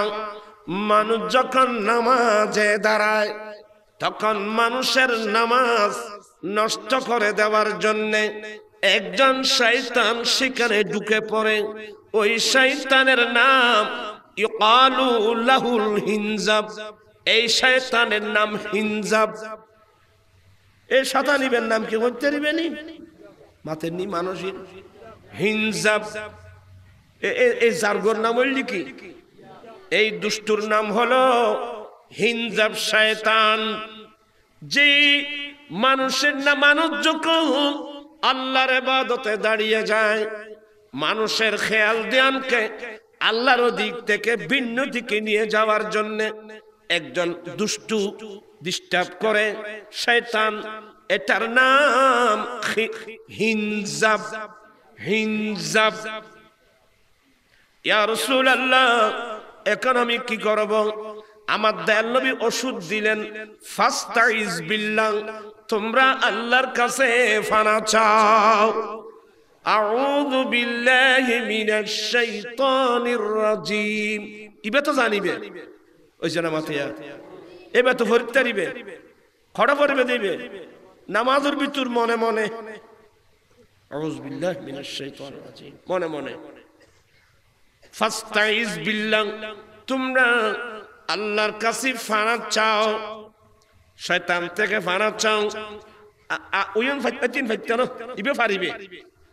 A: মানুষ যখন নামাজে দাঁড়ায় তখন মানুষের নামাজ নষ্ট করে দেওয়ার জন্যে একজন শৈতান সেখানে ঢুকে পড়ে ওই শৈতানের নাম লাহুল হিনজাব এই শয়তানের নাম হিনজাব এই সাতানিবের নাম কি করতে দিবেনি মাথের নি মানসিক হিনজাব এই জার্গর নাম হইলি কি এই দুষ্টুর নাম হলো হিনজাব শয়তান যে মানুষের না মানুষ যখন আল্লাহর এবাদতে দাঁড়িয়ে যায় মানুষের খেয়াল দেয়ানকে আল্লাহর দিক থেকে ভিন্ন দিকে নিয়ে যাওয়ার জন্য একজন দুষ্টু ডিস্টার্ব করে শয়তান এটার নাম হিনজাব হিনজাব ইয়া রাসূলুল্লাহ এখন আমি কি করব আমার দয়াল নবী ওষুধ দিলেন ফাস্তাইজ বিল্লাহ তোমরা আল্লাহর কাছে ফানা চাও আউযু বিল্লাহি মিনাশ শাইতানির রাজিম ইবে তো জানিবে ওই জানা মাথিয়া এবার তো হরিতারিবে খড়া পরিবে দিবে নামাজের ভিতর মনে মনে আউযু বিল্লাহি মিনাশ শাইতানির রাজিম মনে মনে ফাস্তাইজ বিল্লাহ তোমরা আল্লাহর কাছে ফানা চাও শয়তান থেকে ফানা চাও ওয়ন ফাইতিন ফাইতানো ইবে ফারিবে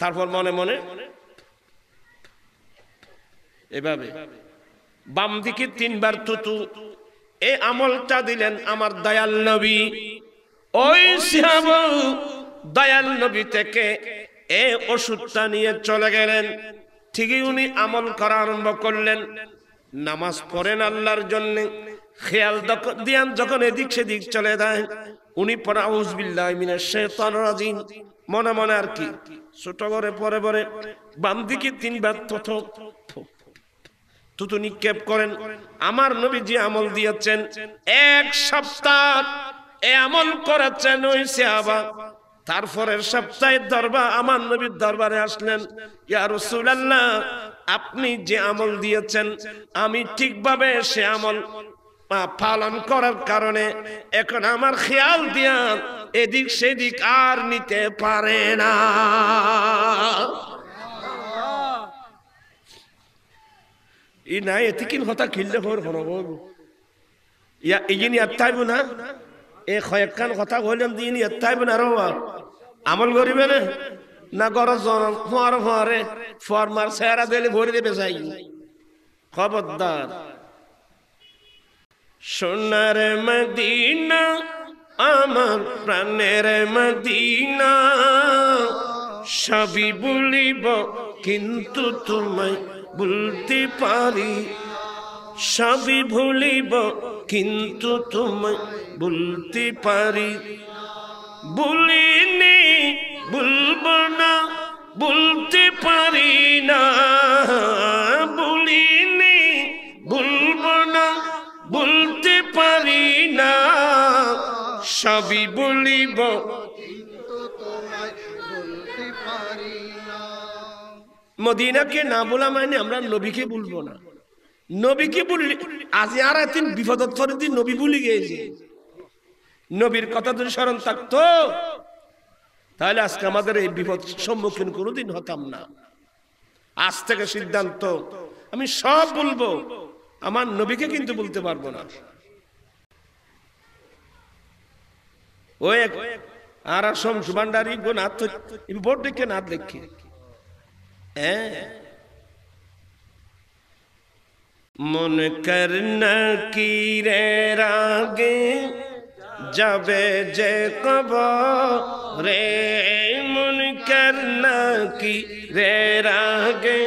A: তারপর মনে মনে এভাবে বাম দিকে তিনবার তুতু এই আমলটা দিলেন আমার দয়াল নবী ওই সিহাবু দয়াল নবী থেকে এ ওষুধটা নিয়ে চলে গেলেন ঠিকই উনি আমল করা আরম্ভ করলেন নামাজ পড়েন আল্লাহর জন্য খেয়াল দিয়ান যখন এদিক সেদিক চলে যায় উনি পড়া উজবিল্লাহ মিনা শেতন রাজিন মনে মনে আর কি ছোট করে পরে পরে বাম দিকে তিনবার তথ তুতু নিক্ষেপ করেন আমার নবী যে আমল দিয়েছেন এক সপ্তাহ এ আমল করেছেন ওই সাহাবা তারপরের সপ্তাহে দরবার আমার নবীর দরবারে আসলেন ইয়া রাসূলুল্লাহ আপনি যে আমল দিয়েছেন আমি ঠিকভাবে সে আমল পালন করার কারণে এখন আমার খেয়াল দিয়া এদিক সেদিক আর নিতে পারে না ই না এতিকিন হতা খিললে হর হরব ইয়া ইজিন ইয়াত্তাইব না এ কয়েকখান কথা কইলাম দিন ইয়াত্তাইব না রো আমল করিবে না না গরজ ফর ফরে ফরমার সেরা দিলে ভরে দেবে চাই খবরদার সোনার মদিনা আমার প্রাণের মদিনা সবই বলিব কিন্তু তোমায় বলতে পারি সবই ভুলিব কিন্তু তোমায় বলতে পারি বলিনি বলব না বলতে পারি না বলিনি বলতে পারি না সবই বলিব মদিনাকে না বলা মানে আমরা নবীকে বলবো না নবীকে বললি আজ আর একদিন বিপদত দিন নবী বলি গিয়েছে নবীর কথা যদি স্মরণ থাকতো তাহলে আজকে আমাদের এই বিপদ সম্মুখীন কোনোদিন হতাম না আজ থেকে সিদ্ধান্ত আমি সব বলবো আমার নবীকে কিন্তু বলতে পারবো না ও এক আর আসম সুবান্ডারি গো নাথ বোর্ড দেখে নাথ দেখে হ্যাঁ মন করনা কি রে রাগে যাবে যে কব রে মন করনা কি রে রাগে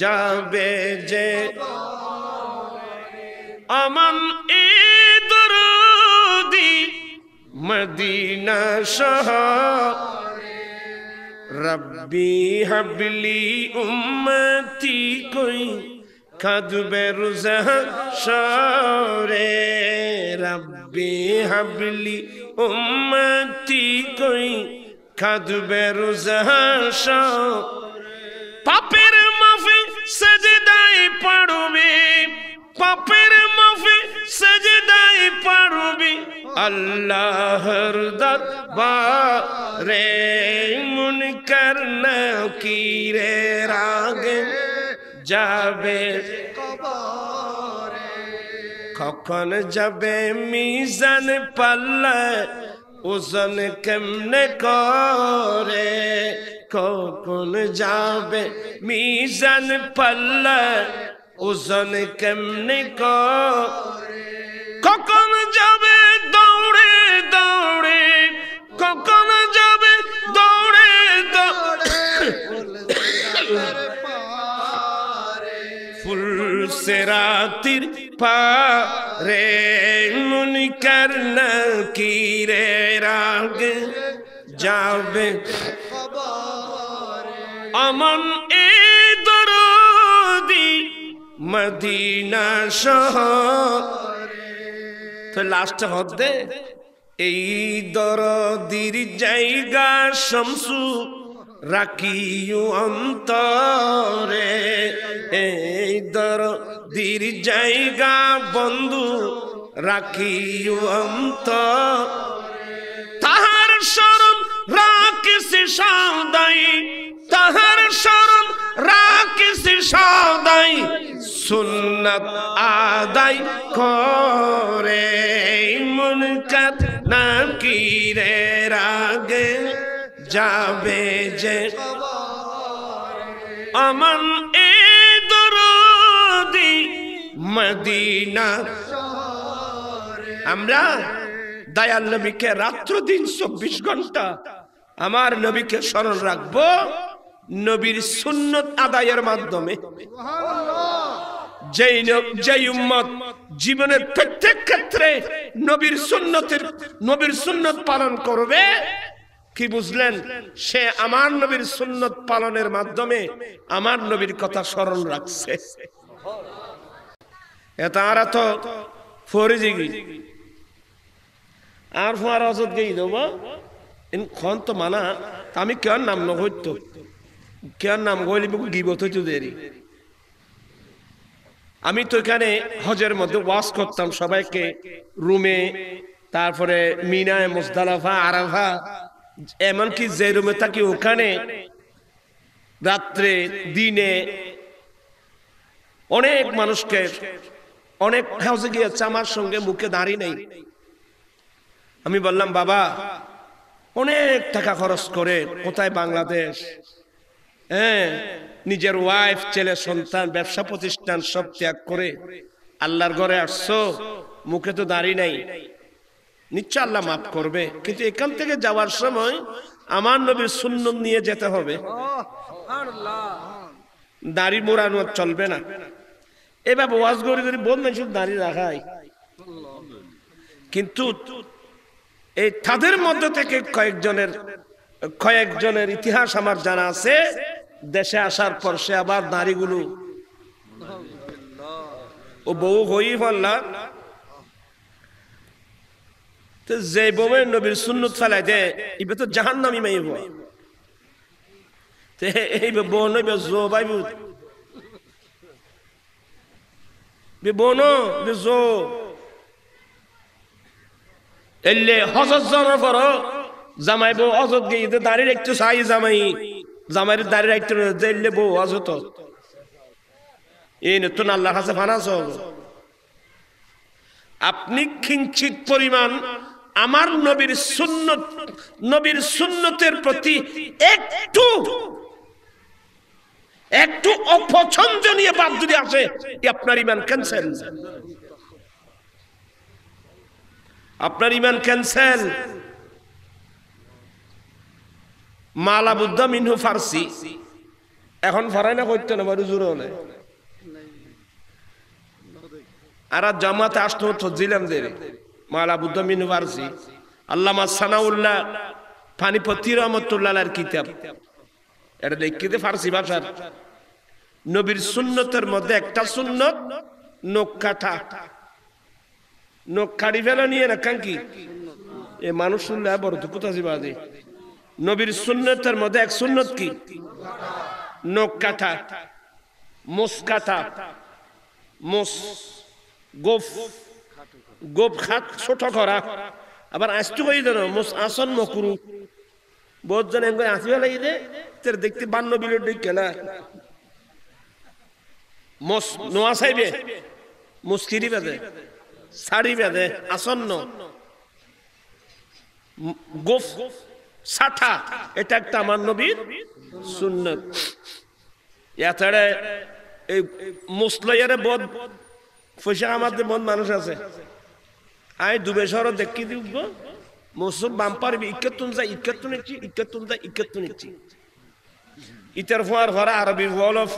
A: যাবে যে আমান ইদরুদি মদিনা শহর রব্বি হাবলি উম্মতি কই কাদবে রুজহ শরে রব্বি হাবলি উম্মতি কই কাদবে রুজহ শরে পাপের মাফি সজদায় পড়বে পাপের পারবি আল্লাহর দরবারে কি রে রাগে যাবে কখন যাবে মিজান পাল্লা ওজন কেমনে করে কখন যাবে মিজান পাল্লা ওজন কেমনে করে কখন যাবে দৌড়ে দৌড়ে কখন যাবে দৌড়ে দৌড়ে ফুলসেরাতির পারে মুনিকার রে রাগ যাবে অমন এ দরদি মদিনা শহর তো লাস্টে হতে এই দরদির জায়গা শমসু রাখিও অন্তরে এই দরদির জায়গা বন্ধু রাখিও অন্ত তাহার শরণ রাখিস সাদাই তাহার শরণ রাখ শিশা সুন্নত আদায় করে মুনকার নাম রে রাগে যাবে যে আমন এ দরদি মদিনা আমরা দয়াল নবীকে রাত্র দিন চব্বিশ ঘন্টা আমার নবীকে স্মরণ রাখবো নবীর সুন্নত আদায়ের মাধ্যমে যেই জীবনের প্রত্যেক ক্ষেত্রে নবীর সুন্নতের নবীর সুন্নত পালন করবে কি বুঝলেন সে আমার নবীর সুন্নত পালনের মাধ্যমে আমার নবীর কথা স্মরণ রাখছে তারা তো ফরিজিগি আর ফোয়ার অজত গেই দেবো খন তো মানা আমি কেন নাম নগইতো কেন নাম গইলে গিব হইতো দেরি আমি তো এখানে হজের মধ্যে ওয়াজ করতাম সবাইকে রুমে তারপরে মিনায় মুজদালাফা আরাফা এমনকি যে রুমে থাকি ওখানে রাত্রে দিনে অনেক মানুষকে অনেক হাউসে গিয়েছে আমার সঙ্গে মুখে দাঁড়িয়ে নেই আমি বললাম বাবা অনেক টাকা খরচ করে কোথায় বাংলাদেশ হ্যাঁ নিজের ওয়াইফ ছেলে সন্তান ব্যবসা প্রতিষ্ঠান সব ত্যাগ করে আল্লাহর ঘরে আসছো মুখে তো দাঁড়ি নাই নিশ্চয় আল্লাহ মাফ করবে কিন্তু এখান থেকে যাওয়ার সময় আমার নবীর শূন্য নিয়ে যেতে হবে দাড়ি মোড়ানো চলবে না এভাবে ওয়াজ গড়ি গড়ি বোন মানুষ দাঁড়ি রাখায় কিন্তু এই তাদের মধ্য থেকে কয়েকজনের কয়েকজনের ইতিহাস আমার জানা আছে দেশে আসার পর সে আবার নারীগুলো ও বউ হই ফেললাম যে বউয়ের নবীর শূন্য ফেলাই দে এবার তো জাহান নামি মাইব এই বউ নইবে জো বাইব বোনো জো এলে হজত জানা করো জামাইবো হজত গিয়ে দাঁড়িয়ে একটু সাই জামাই জামাইয়ের দাঁড়িয়ে রাখতে জেললে বউ আজ হতো এই নতুন আল্লাহর কাছে ফানাস আপনি কিঞ্চিত পরিমাণ আমার নবীর সুন্নত নবীর সুন্নতের প্রতি একটু একটু নিয়ে বাদ যদি আসে আপনার ইমান ক্যান্সেল আপনার ইমান ক্যান্সেল মালা বুদ্ধ মিনহু ফার্সি এখন ফারাই না করতে না বারু জোর হলে আর জামাতে আসতে হতো জিলাম দের মালা বুদ্ধ মিনহু ফার্সি আল্লামা সানাউল্লাহ পানিপতি রহমতুল্লাহর কিতাব এটা দেখিতে ফার্সি ভাষার নবীর সুন্নতের মধ্যে একটা সুন্নত নখ কাটা নখ কাটি ফেলা নিয়ে না কি এ মানুষ শুনলে বড় তো জিবা যাবা নবীর সুন্নতের মধ্যে এক সুন্নত কি নখ কাটা মোস কাটা মোস গোফ গোপ খাত ছোট করা আবার আসতে কই দেন মোস আসন মকুরু বহুত জন এমন আসি লাগি দে তোর দেখতে বান্ন বিলের ডেক খেলা মোস নোয়া সাইবে মুসকিরি বেঁধে শাড়ি বেঁধে আসন্ন গোফ সাঠা এটা একটা আমার নবীর সুন্নত এছাড়া এই মুসলাইয়ারে বদ আমাদের মানুষ আছে আমি দুবে দেখি দিব মসুর বাম পারবি ইকেতুন যা ইকেতুন ইচ্ছি ইকেতুন যা ইচ্ছি ইতার ফোয়ার ভরা আরবি ওয়াল অফ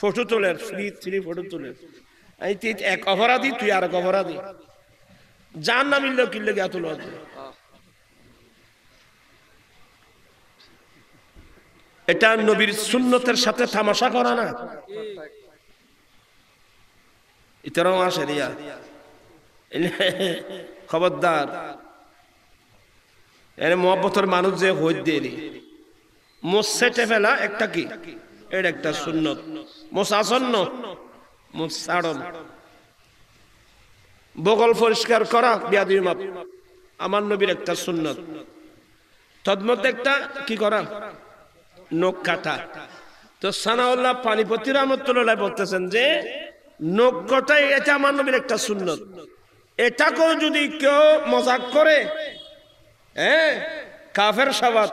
A: ফটো তোলেন ফ্রি থ্রি ফটো তোলেন এই এক অপরাধী তুই আর এক অপরাধী যার নাম ইল্লো কিল্ল গিয়া তুলো এটা নবীর সুন্নতের সাথে তামাশা করা না ইতরাও আসে রিয়া খবরদার এর মহব্বতের মানুষ যে হই দিয়ে মোসেটে ফেলা একটা কি এর একটা সুন্নত মোসাসন্ন মোসাড়ম বগল পরিষ্কার করা বিয়াদি মাপ আমার নবীর একটা সুন্নত তদমধ্যে একটা কি করা নখ কাটা তো সানাউল্লাহ পানিপতি রহমতুল্লাহ বলতেছেন যে নখ কটাই এটা আমার নবীর একটা সুন্নত এটাকেও যদি কেউ মজাক করে হ্যাঁ কাফের সাবাত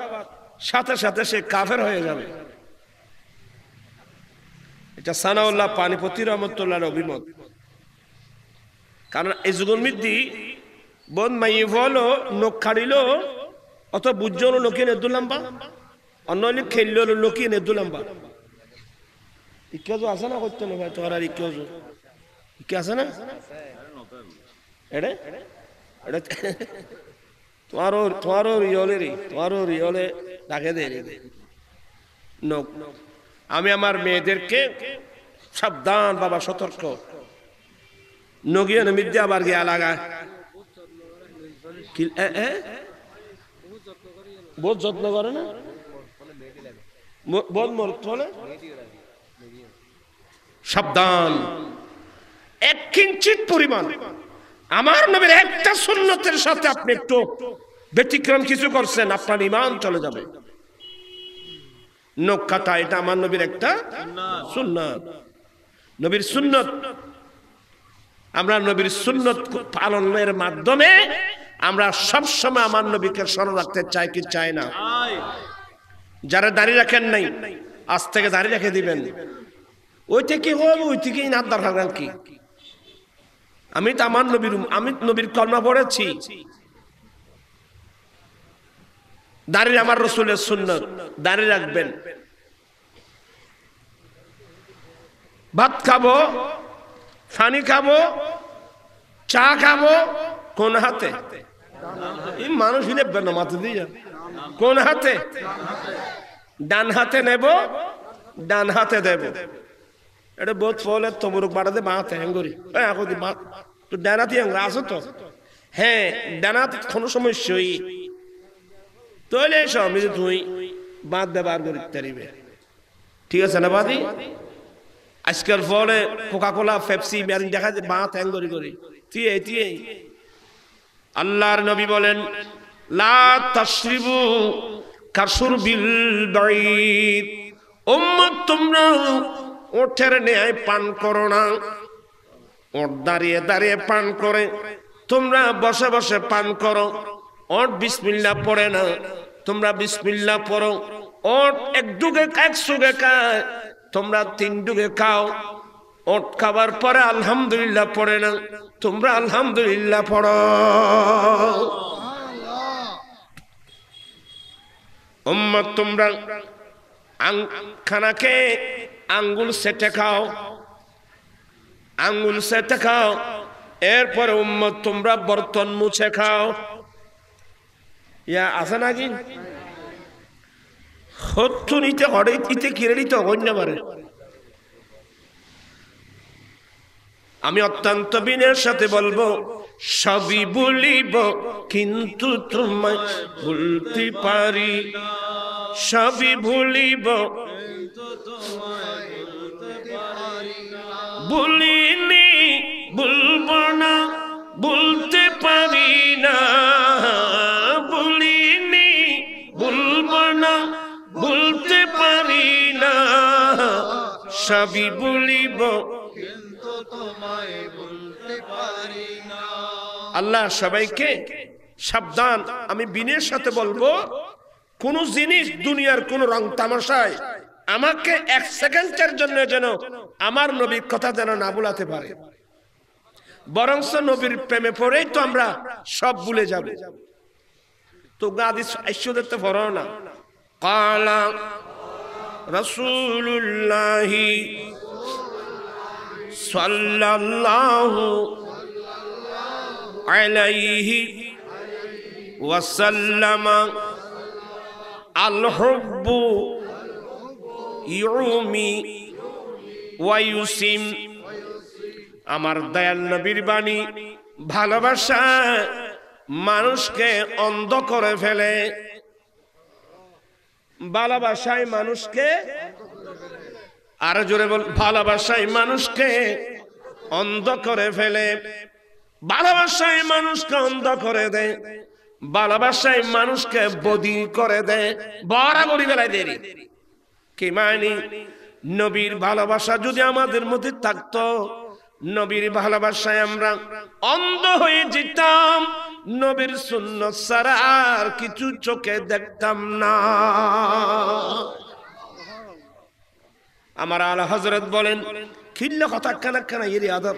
A: সাথে সাথে সে কাফের হয়ে যাবে এটা সানাউল্লাহ পানিপতি রহমতুল্লাহর অভিমত কারণ এই যুগলমিদ্দি বন মাইয়ে হলো নখ খাড়িল অত বুঝলো লোকের এদুল্লাম্বা অন্য হলে খেললে হলো লুকিয়ে নে দুলাম্বা ইকেজো আছে না করতে না ভাই তোর আর ইকেজো ইকে আছে না এড়ে এড়ে তোমারও তোমারও রিওলে রে তোমারও রিওলে ডাকে দে রে নক আমি আমার মেয়েদেরকে সাবধান বাবা সতর্ক নগিয়ে মিদ্যে আবার গিয়া লাগা বহুত যত্ন করে না মানে? সাবধান এক কিঞ্চিত পরিমাণ আমার একটা সুন্নতের সাথে আপনি একটু ব্যতিক্রম কিছু করছেন আপনার ইমান চলে যাবে নক্ষাতা এটা আমার নবীর একটা সুন্নত নবীর সুন্নত আমরা নবীর সুন্নত পালনের মাধ্যমে আমরা সবসময় আমার নবীকে স্মরণ রাখতে চাই কি চাই না যারা দাঁড়িয়ে রাখেন নাই আজ থেকে দাঁড়িয়ে রেখে দিবেন ওই থেকে হবে ওই থেকেই না দরকার কি আমি তো আমার নবীর আমি নবীর কর্মা পড়েছি দাঁড়িয়ে আমার রসুলের শূন্য দাঁড়িয়ে রাখবেন ভাত খাবো ফানি খাবো চা খাবো কোন হাতে মানুষ হিলে মাথা দিয়ে যাবে কোন হাতে ডান হাতে নেব ডান হাতে দেব এটা বোধ ফলে তমরুক বাড়াতে বাঁতে হ্যাঙ্গুরি হ্যাঁ এখন তো ডানাতি হ্যাঙ্গুর আসো তো হ্যাঁ ডানাতে কোনো সমস্যাই তৈলে সব তুই বাঁধ ব্যবহার করিতে পারিবে ঠিক আছে না বাদি আজকাল ফলে কোকা কোলা ফেপসি ব্যারিং দেখা যায় বাঁধ হ্যাঙ্গরি করি তুই এই তুই এই আল্লাহর নবী বলেন লা কাসুর বিল তোমরা পান না দাঁড়িয়ে দাঁড়িয়ে পান তোমরা বসে বসে পান করো ওট বিসমিল্লা পড়ে না তোমরা বিসমিল্লা পড়ো ওট এক ডুগে এক সুগে খায় তোমরা তিন ডুগে খাও ওট খাবার পরে আলহামদুলিল্লাহ পড়ে না তোমরা আলহামদুলিল্লাহ পড়ো উম্মত তোমরা আংখানাকে আঙ্গুল সেটে খাও আঙ্গুল সেটে খাও এরপরে উম্মত তোমরা বর্তন মুছে খাও ইয়া আছে নাকি সত্য নিতে হঠাৎ দিতে কিরে নিতে অন্য পারে আমি অত্যন্ত বিনয়ের সাথে বলবো সবই বলিব কিন্তু তোমায় ভুলতে পারি সবই ভুলিব ভুলিনি ভুলব না বলতে পারি না বলিনি বলব না বলতে পারি না সবই বলিব আল্লাহ সবাইকে সাবধান আমি বিনের সাথে বলবো কোন জিনিস দুনিয়ার কোন রং তামাশায় আমাকে এক সেকেন্ডের জন্য যেন আমার নবীর কথা যেন না বলাতে পারে বরংস নবীর প্রেমে পড়েই তো আমরা সব ভুলে যাব তো গাদি ঐশ্বদের তো ভরাও না কালা রসুল্লাহি صلى আলাইহি ওয়াসাল্লাম وسلم الحب يعمي আমার দয়াল নবীর বাণী ভালোবাসা মানুষকে অন্ধ করে ফেলে ভালোবাসায় মানুষকে আরো জোরে বল ভালোবাসায় মানুষকে অন্ধ করে ফেলে ভালোবাসায় মানুষকে অন্ধ করে দেয় ভালোবাসায় মানুষকে বদি করে দেয় বরাবরি বেলায় দেরি কি মানি নবীর ভালোবাসা যদি আমাদের মধ্যে থাকতো নবীর ভালোবাসায় আমরা অন্ধ হয়ে যেতাম নবীর শূন্য সারা আর কিছু চোখে দেখতাম না امر آل حضرت بولن کھلے خطا کھنا کھنا یہ دی آدھر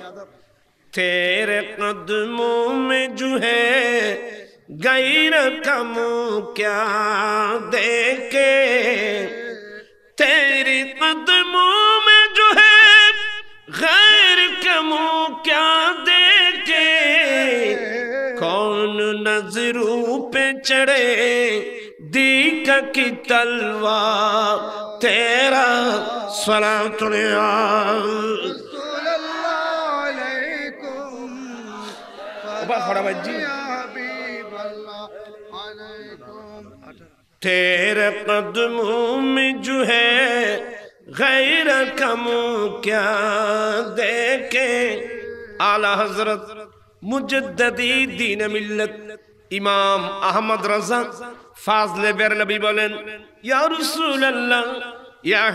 A: تیرے قدموں میں جو ہے غیرت کا موں کیا دیکھے تیرے قدموں میں جو ہے غیر کا موں کیا دیکھے کون نظروں پہ چڑے دیکھا کی تلوہ تیرا سنا جی۔ تیرے قدموں تیرے جو ہے غیر کموں کیا دیکھیں آلہ حضرت مجددی دین ملت امام احمد رضا ফাজলে বেরলবি বলেন ইয়া ইয়া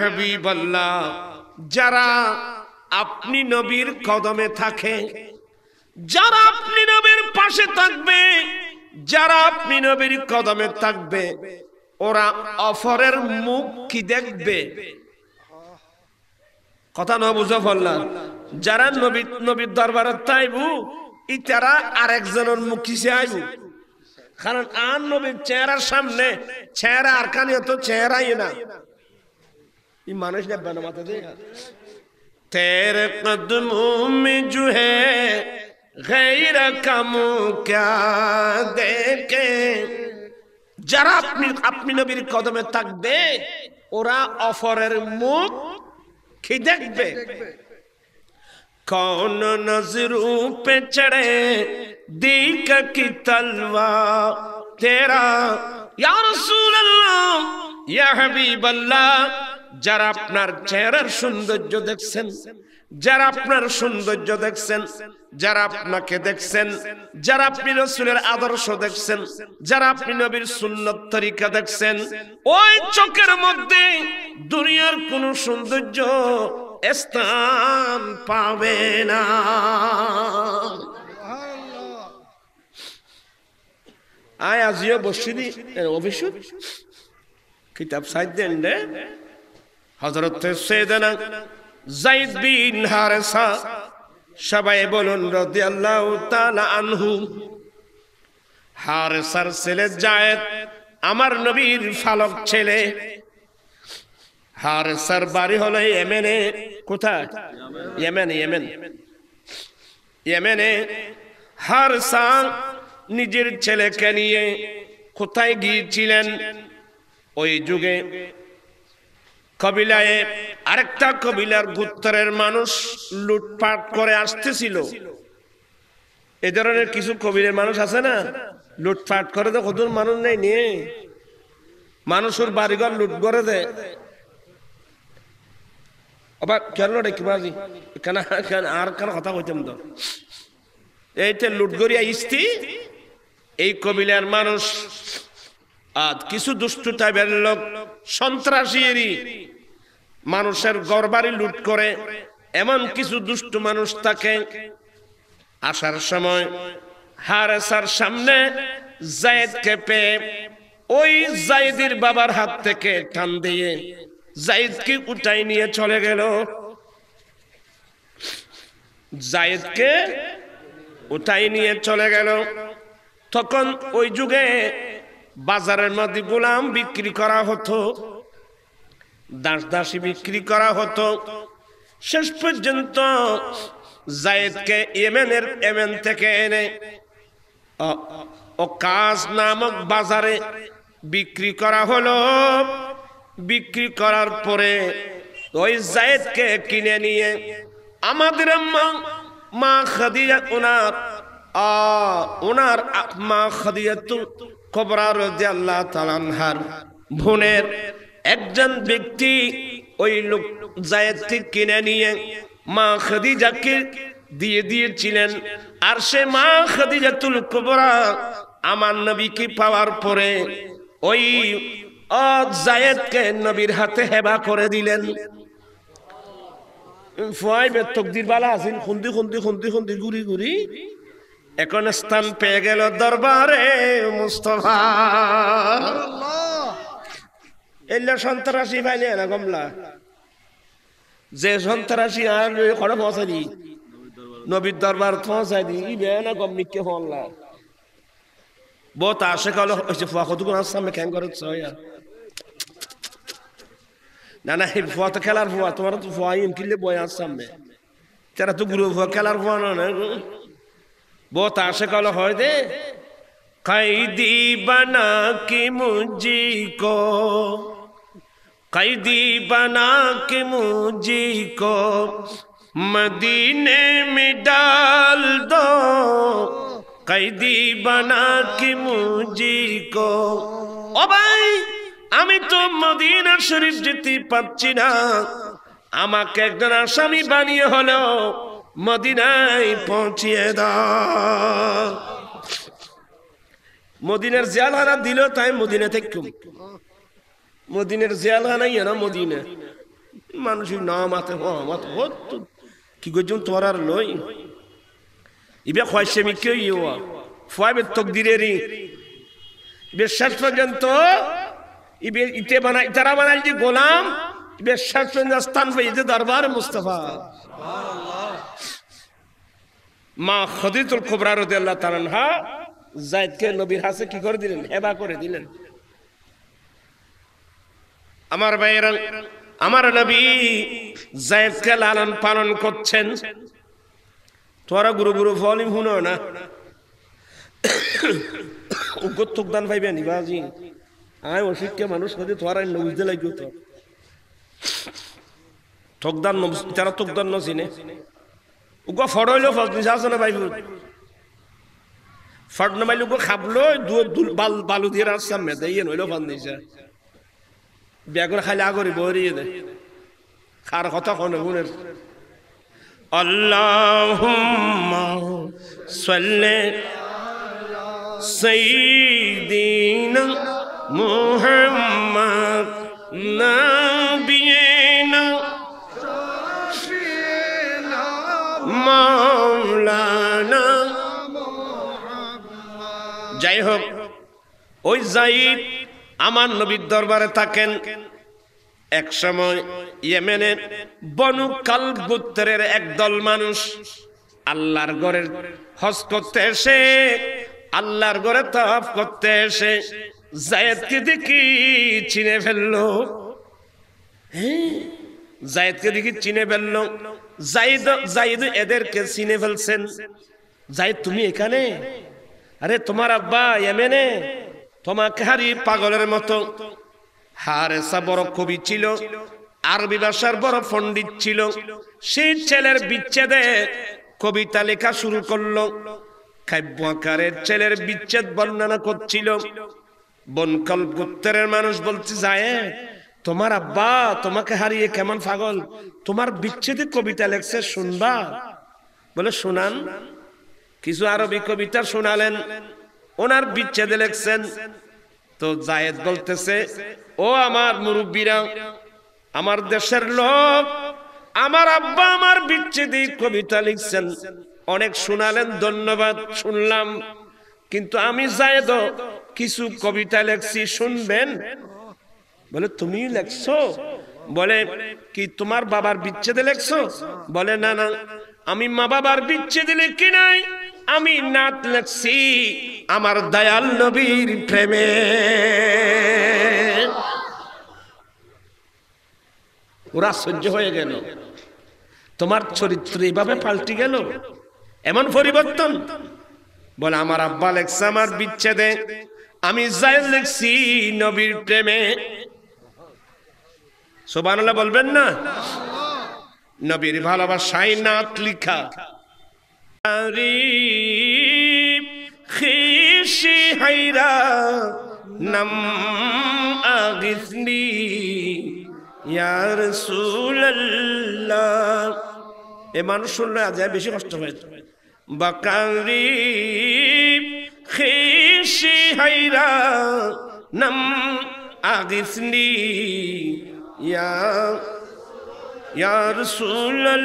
A: যারা আপনি নবীর কদমে থাকে যারা আপনি নবীর পাশে থাকবে যারা আপনি নবীর কদমে থাকবে ওরা অফরের মুখ কি দেখবে কথা না বুঝো ফেললাম যারা নবী নবীর দরবারে তাইবু ইতারা আরেকজনের মুখ কিসে আইবু কারণ আর নবীর চেহারার সামনে চেহারা আর কানে তো চেহারাই না এই মানুষ না মাথা দিয়ে তেরে কদমোं জুহে जो যারা আপনি আপনি নবীর কদমে থাকবে ওরা অফরের মুখ কি দেখবে कौन नजरों पे चढ़े दीक की तलवा तेरा या रसूल যারা আপনার চেহারার সৌন্দর্য দেখছেন যারা আপনার সৌন্দর্য দেখছেন যারা আপনাকে দেখছেন যারা আপনি রসুলের আদর্শ দেখছেন যারা আপনি নবীর সুন্নত তরিকা দেখছেন ওই চোখের মধ্যে দুনিয়ার কোন সৌন্দর্য স্থান পাবে না আয় আজিও বসিনি অফিস কিতাব সাইড দেন রে হজরত সেদনা জাইদ বিন হারেসা সবাই বলুন রদি আল্লাহ তালা আনহু হারেসার ছেলে জায়েদ আমার নবীর ফালক ছেলে হারেসার বাড়ি হলে ইয়েমেনে কোথায় ইয়েমেন ইয়েমেন হার হারসা নিজের ছেলেকে নিয়ে কোথায় গিয়েছিলেন ওই যুগে কবিলায় আরেকটা কবিলার গুত্তরের মানুষ লুটপাট করে আসতেছিল এ ধরনের কিছু কবিলের মানুষ আছে না লুটপাট করে তো কত মানুষ নেই নিয়ে মানুষের বাড়িঘর লুট করে দেয় আবার কেন রে কিবাজি কেন আর কেন কথা কইতাম তো এইটা লুটগরিয়া ইস্তি এই কবিলার মানুষ আর কিছু দুষ্টুতা বের লোক সন্ত্রাসী মানুষের গরবারি লুট করে এমন কিছু দুষ্ট মানুষ থাকে আসার সময় হারেসার সামনে জায়েদকে পেয়ে ওই জায়েদের বাবার হাত থেকে টান দিয়ে জায়দকে উঠাই নিয়ে চলে গেল জায়দকে উঠাই নিয়ে চলে গেল তখন ওই যুগে বাজারের মধ্যে গোলাম বিক্রি করা হতো দাস দাসী বিক্রি করা হতো শেষ পর্যন্ত জায়েদকে এমএনের এমেন থেকে এনে ও কাজ নামক বাজারে বিক্রি করা হলো বিক্রি করার পরে ওই জায়েদকে কিনে নিয়ে আমাদের মা মা খাদিজা ওনার ওনার মা খাদিয়া তু রাজি আল্লাহ তালানহার বোনের একজন ব্যক্তি ওই লোক জায়েদকে কিনে নিয়ে মা খাদিজাকে দিয়ে দিয়েছিলেন আর সে মা খাদিজাতুল কবরা আমার নবীকে পাওয়ার পরে ওই জায়েদকে নবীর হাতে হেবা করে দিলেন ফুয়াইবে তকদির বালা আসিন খুন্দি খুন্দি খুন্দি খুন্দি ঘুরি ঘুরি এখন স্থান পেয়ে গেল দরবারে এলে সন্ত্রাসী ভাইলে না কমলা যে সন্ত্রাসী আর খড়ে পৌঁছানি নবীর দরবার দি ই বে না গমনিকে হল্লা বহুত আশেকাল হয়েছে ফুয়া কতগুলো আসছে আমি খ্যাং করে ছয়া না না ফুয়া তো খেলার ফুয়া তোমার তো ফুয়া ইন কিনলে বই আর সামনে তারা তো গুরু ফুয়া খেলার ফুয়া না বহুত আশে কল হয় দে बना के मुझी को कैदी बना के मुझी को मदीने में डाल दो बना के मुझी को ओ আমি তো মদিনার শরীফ যেতে পারছি না আমাকে একজন আসামি বানিয়ে হলো মদিনায় পৌঁছিয়ে দাও মদিনার জিয়ালখানা দিল তাই মদিনা থেকে মদিনের জেল হানাই না মদিনা মানুষই না মাতে হামাত হত কি গজন তোর আর লই ইবে খয়সে মি কেউ ইয়া ফাইবের তকদিরেরই বেশ শেষ পর্যন্ত ইবে ইতে বানাই তারা বানাই যে গোলাম স্থান পেয়েছে দরবার মুস্তফা মা খদিতুল নবীর হাসে কি করে দিলেন হেবা করে দিলেন আমার ভাইয়ের আমার নবী জায়েদকে লালন পালন করছেন তোরা গুরু গুরু ফলিম হুন না উগত তুকদান ইবাজি আয় অশিক্ষা মানুষ নদী থর আইন বুঝতে লাগিও তো ঠকদান তারা ঠকদান নচিনে উগ ফড়ইলো ফল নিশা আছে না ভাই ফট নামাইলে উগো খাবলো বাল বালু দিয়ে রাস্তা মেদে ইয়ে নইলো ফল নিশা বিয়া খালি আগরি বহরিয়ে দে খার কথা কনে বুনের আল্লাহুম্মা সাল্লি সাইয়্যিদিনা মোহাম্মদ নবীনা মাওলানা যাই হোক ওই জাইদ আমার নবীর দরবারে থাকেন এক সময় ইয়েমেনের বনু কালবুত্তরের একদল মানুষ আল্লাহর ঘরের হজ করতে এসে আল্লাহর গড়ে তফ করতে এসে জায়দকে দেখি চিনে ফেললো হ্যাঁ? জায়েদকে দেখি চিনে ফেললো জাইদ জাইদ এদেরকে চিনে ফেলছেন জাইদ তুমি এখানে আরে তোমার আব্বা এমেনে তোমাকে হারি পাগলের মতো হারেসা বড় কবি ছিল আরবি ভাষার বড় পণ্ডিত ছিল সেই ছেলের বিচ্ছেদে কবিতা লেখা শুরু করলো কাব্য আকারের ছেলের বিচ্ছেদ বর্ণনা করছিল বনকল গুত্তরের মানুষ বলছে যায় তোমার আব্বা তোমাকে হারিয়ে কেমন পাগল তোমার বিচ্ছেদে কবিতা লেখছে শুনবা বলে শোনান কিছু আরবি কবিতা শোনালেন ওনার বিচ্ছেদে লেখছেন তো জায়েদ বলতেছে ও আমার মুরব্বীরা আমার দেশের লোক আমার আব্বা আমার বিচ্ছেদে কবিতা লিখছেন অনেক শোনালেন ধন্যবাদ শুনলাম কিন্তু আমি জায়দ কিছু কবিতা লেখছি শুনবেন বলে তুমি লেখছো বলে কি তোমার বাবার বিচ্ছেদে লেখছো বলে না না আমি মা বাবার বিচ্ছেদে কি নাই আমি নাত লেখছি আমার দয়াল নবীর প্রেমে ওরা সহ্য হয়ে গেল তোমার চরিত্র এভাবে পাল্টে গেল এমন পরিবর্তন বলে আমার আব্বা লেখছে আমার বিচ্ছেদে আমি জায়েদ লিখছি নবীর প্রেমে সুবহানাল্লাহ বলবেন না নবীর ভালোবাসায় নাত লিখা হাইরা নাম এ মানুষ শুনলে আজ বেশি কষ্ট হয়েছে بکری خیر یا آگسنی یار سولہ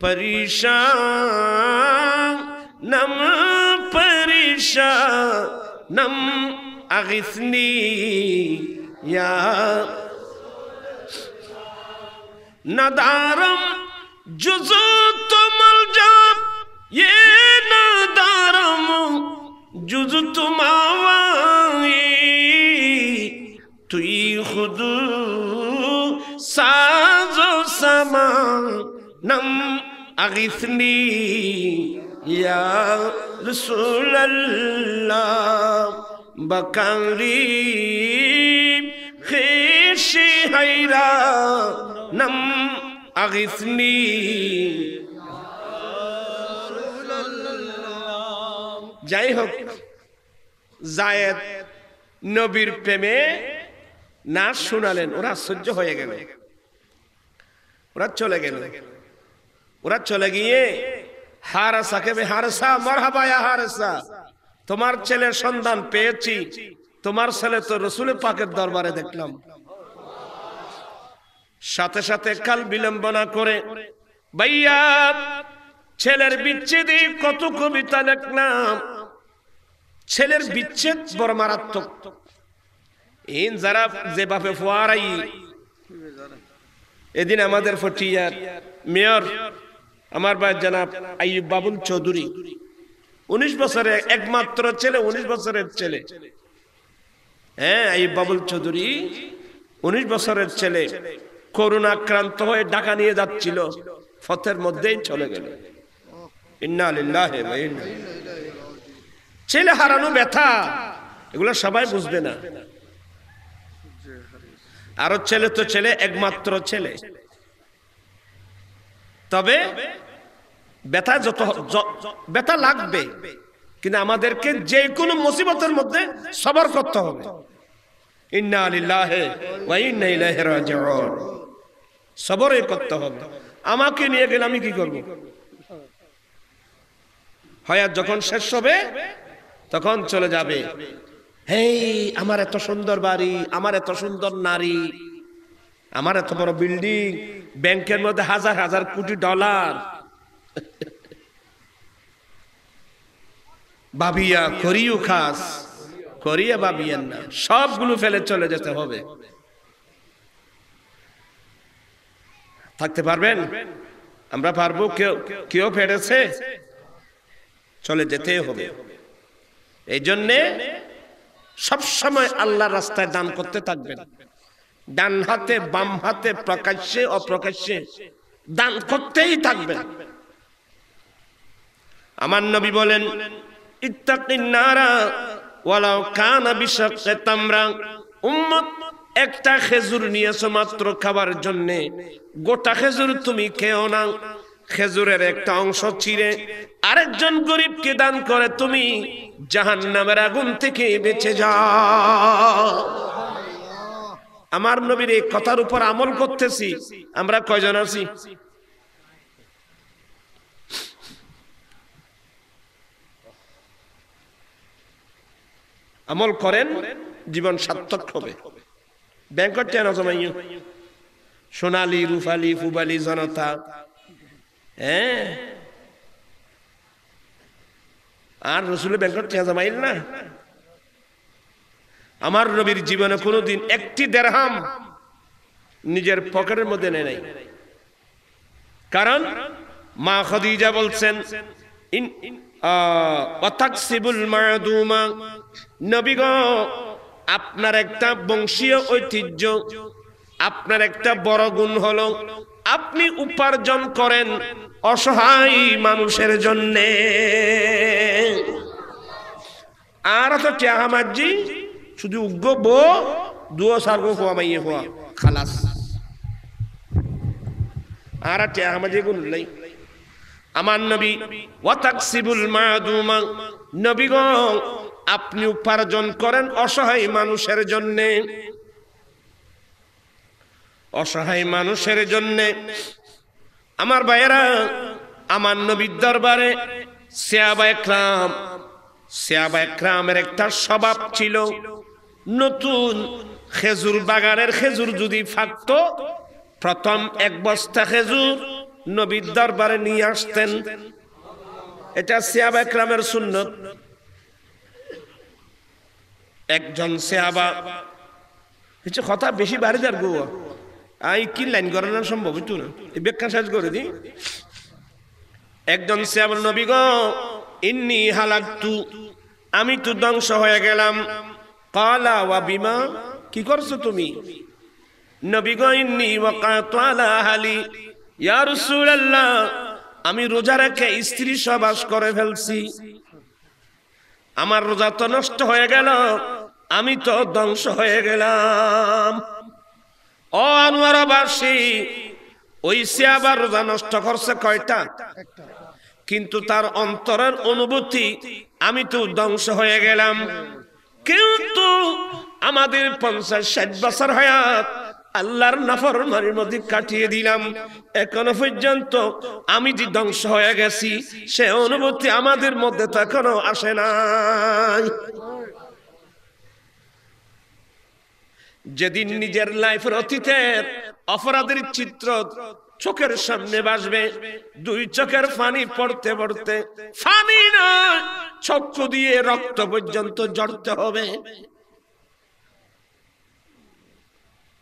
A: پریشا نم یا ندارم جزو جم نہ درارم جی تی خود ساز نم اغثنی یا رسول بکلی خیشا نم اغثنی যাই হোক জায়েদ নবীর প্রেমে না শুনালেন ওরা আশ্চর্য হয়ে গেল ওরা চলে গেল ওরা চলে গিয়ে হারসা কেবে হারসা মরহাবায়া হারসা তোমার ছেলের সন্ধান পেয়েছি তোমার ছেলে তো রসুল পাকের দরবারে দেখলাম সাথে সাথে কাল বিলম্ব না করে বাইয়া ছেলের বিচ্ছেদে কত কবিতা লেখলাম ছেলের বিচ্ছেদ বড় মারাত্মক ইন যারা যেভাবে ফোয়ারাই এদিন আমাদের ফটিয়ার মেয়র আমার ভাই জানাব আইব বাবুল চৌধুরী উনিশ বছরে একমাত্র ছেলে উনিশ বছরের ছেলে হ্যাঁ আইব বাবুল চৌধুরী উনিশ বছরের ছেলে করোনা আক্রান্ত হয়ে ঢাকা নিয়ে যাচ্ছিল পথের মধ্যেই চলে গেল ছেলে হারানো ব্যথা এগুলো সবাই বুঝবে না আরো ছেলে তো ছেলে একমাত্র ছেলে তবে ব্যথা যত ব্যথা লাগবে কিন্তু আমাদেরকে যে কোনো মুসিবতের মধ্যে সবার করতে হবে সবরে করতে হবে আমাকে নিয়ে গেলে আমি কি করবো হয়াত যখন শেষ হবে তখন চলে যাবে হেই আমার এত সুন্দর বাড়ি আমার এত সুন্দর নারী আমার এত বড় বিল্ডিং ব্যাংকের মধ্যে হাজার হাজার কোটি ডলার ভাবিয়া করিও খাস করিয়া ভাবিয়েন না সবগুলো ফেলে চলে যেতে হবে থাকতে পারবেন আমরা পারবো কেউ কেউ ফেটেছে চলে যেতে হবে এই জন্যে সবসময় আল্লাহ রাস্তায় দান করতে থাকবেন ডান হাতে বাম হাতে প্রকাশ্যে অপ্রকাশ্যে দান করতেই থাকবেন আমার নবী বলেন ইত্তাকিন নারা ওয়ালাও কানা বিশাক্তে তামরা উম্মত একটা খেজুর নিয়েছো মাত্র খাবার জন্যে গোটা খেজুর তুমি খেও না খেজুরের একটা অংশ চিরে আরেকজন গরিবকে দান করে তুমি জাহান নামের আগুন থেকে বেঁচে যা আমার নবীর এই কথার উপর আমল করতেছি আমরা কয়জন আছি আমল করেন জীবন সার্থক হবে ব্যাংকট চেন সোনালি রুফালি ফুবালি জনতা হ্যাঁ আর রসুলের ব্যাংকট টেঁজা মাইল না আমার রবির জীবনে কোনোদিন একটি দেড়হাম নিজের পকেটের মধ্যে নেয় নাই কারণ মা খদিজা বলছেন আপনার একটা বংশীয় ঐতিহ্য আপনার একটা বড় গুণ হলো আপনি উপার্জন করেন অসহায় মানুষের জন্যে আর তো চেহা মার্জি শুধু উগ্র বো দুয়ো সার্গ হওয়া মাইয়ে হওয়া খালাস আর চেহা মার্জি গুন লাই আমার নবী তাকসিবুল মাদুমা নবী গো আপনি উপার্জন করেন অসহায় মানুষের জন্যে অসহায় মানুষের জন্যে আমার ভাইয়েরা আমার নবীর দরবারে সেয়াবা একরাম সেয়াবা একরামের একটা স্বভাব ছিল নতুন খেজুর বাগানের খেজুর যদি ফাঁকত প্রথম এক বস্তা খেজুর নবীর দরবারে নিয়ে আসতেন এটা সেয়াবা একরামের সুন্নত একজন সেয়াবা কিছু কথা বেশি বাড়ি যার গো আই কি লাইন করানো সম্ভব হইতো না ব্যাখ্যা শেষ করে দি একজন শ্যামল নবী গ ইন্নি হালাকতু আমি তো ধ্বংস হয়ে গেলাম কালা ওয়া বিমা কি করছো তুমি নবী গ ইন্নি ওয়াকাতু আলা হালি ইয়া রাসূলুল্লাহ আমি রোজা রেখে স্ত্রী সবাস করে ফেলছি আমার রোজা তো নষ্ট হয়ে গেল আমি তো ধ্বংস হয়ে গেলাম ও আনোয়ারাবাসী ওই সে আবার রোজা নষ্ট করছে কয়টা কিন্তু তার অন্তরের অনুভূতি আমি তো ধ্বংস হয়ে গেলাম কিন্তু আমাদের পঞ্চাশ ষাট বছর হয়াত আল্লাহর নাফর মারির মধ্যে কাটিয়ে দিলাম এখনো পর্যন্ত আমি যে ধ্বংস হয়ে গেছি সে অনুভূতি আমাদের মধ্যে তো এখনো আসে নাই যেদিন নিজের লাইফের অতীতের অপরাধের চিত্র চোখের সামনে বাসবে দুই চোখের ফানি পড়তে পড়তে ফানি না চক্ষু দিয়ে রক্ত পর্যন্ত জড়তে হবে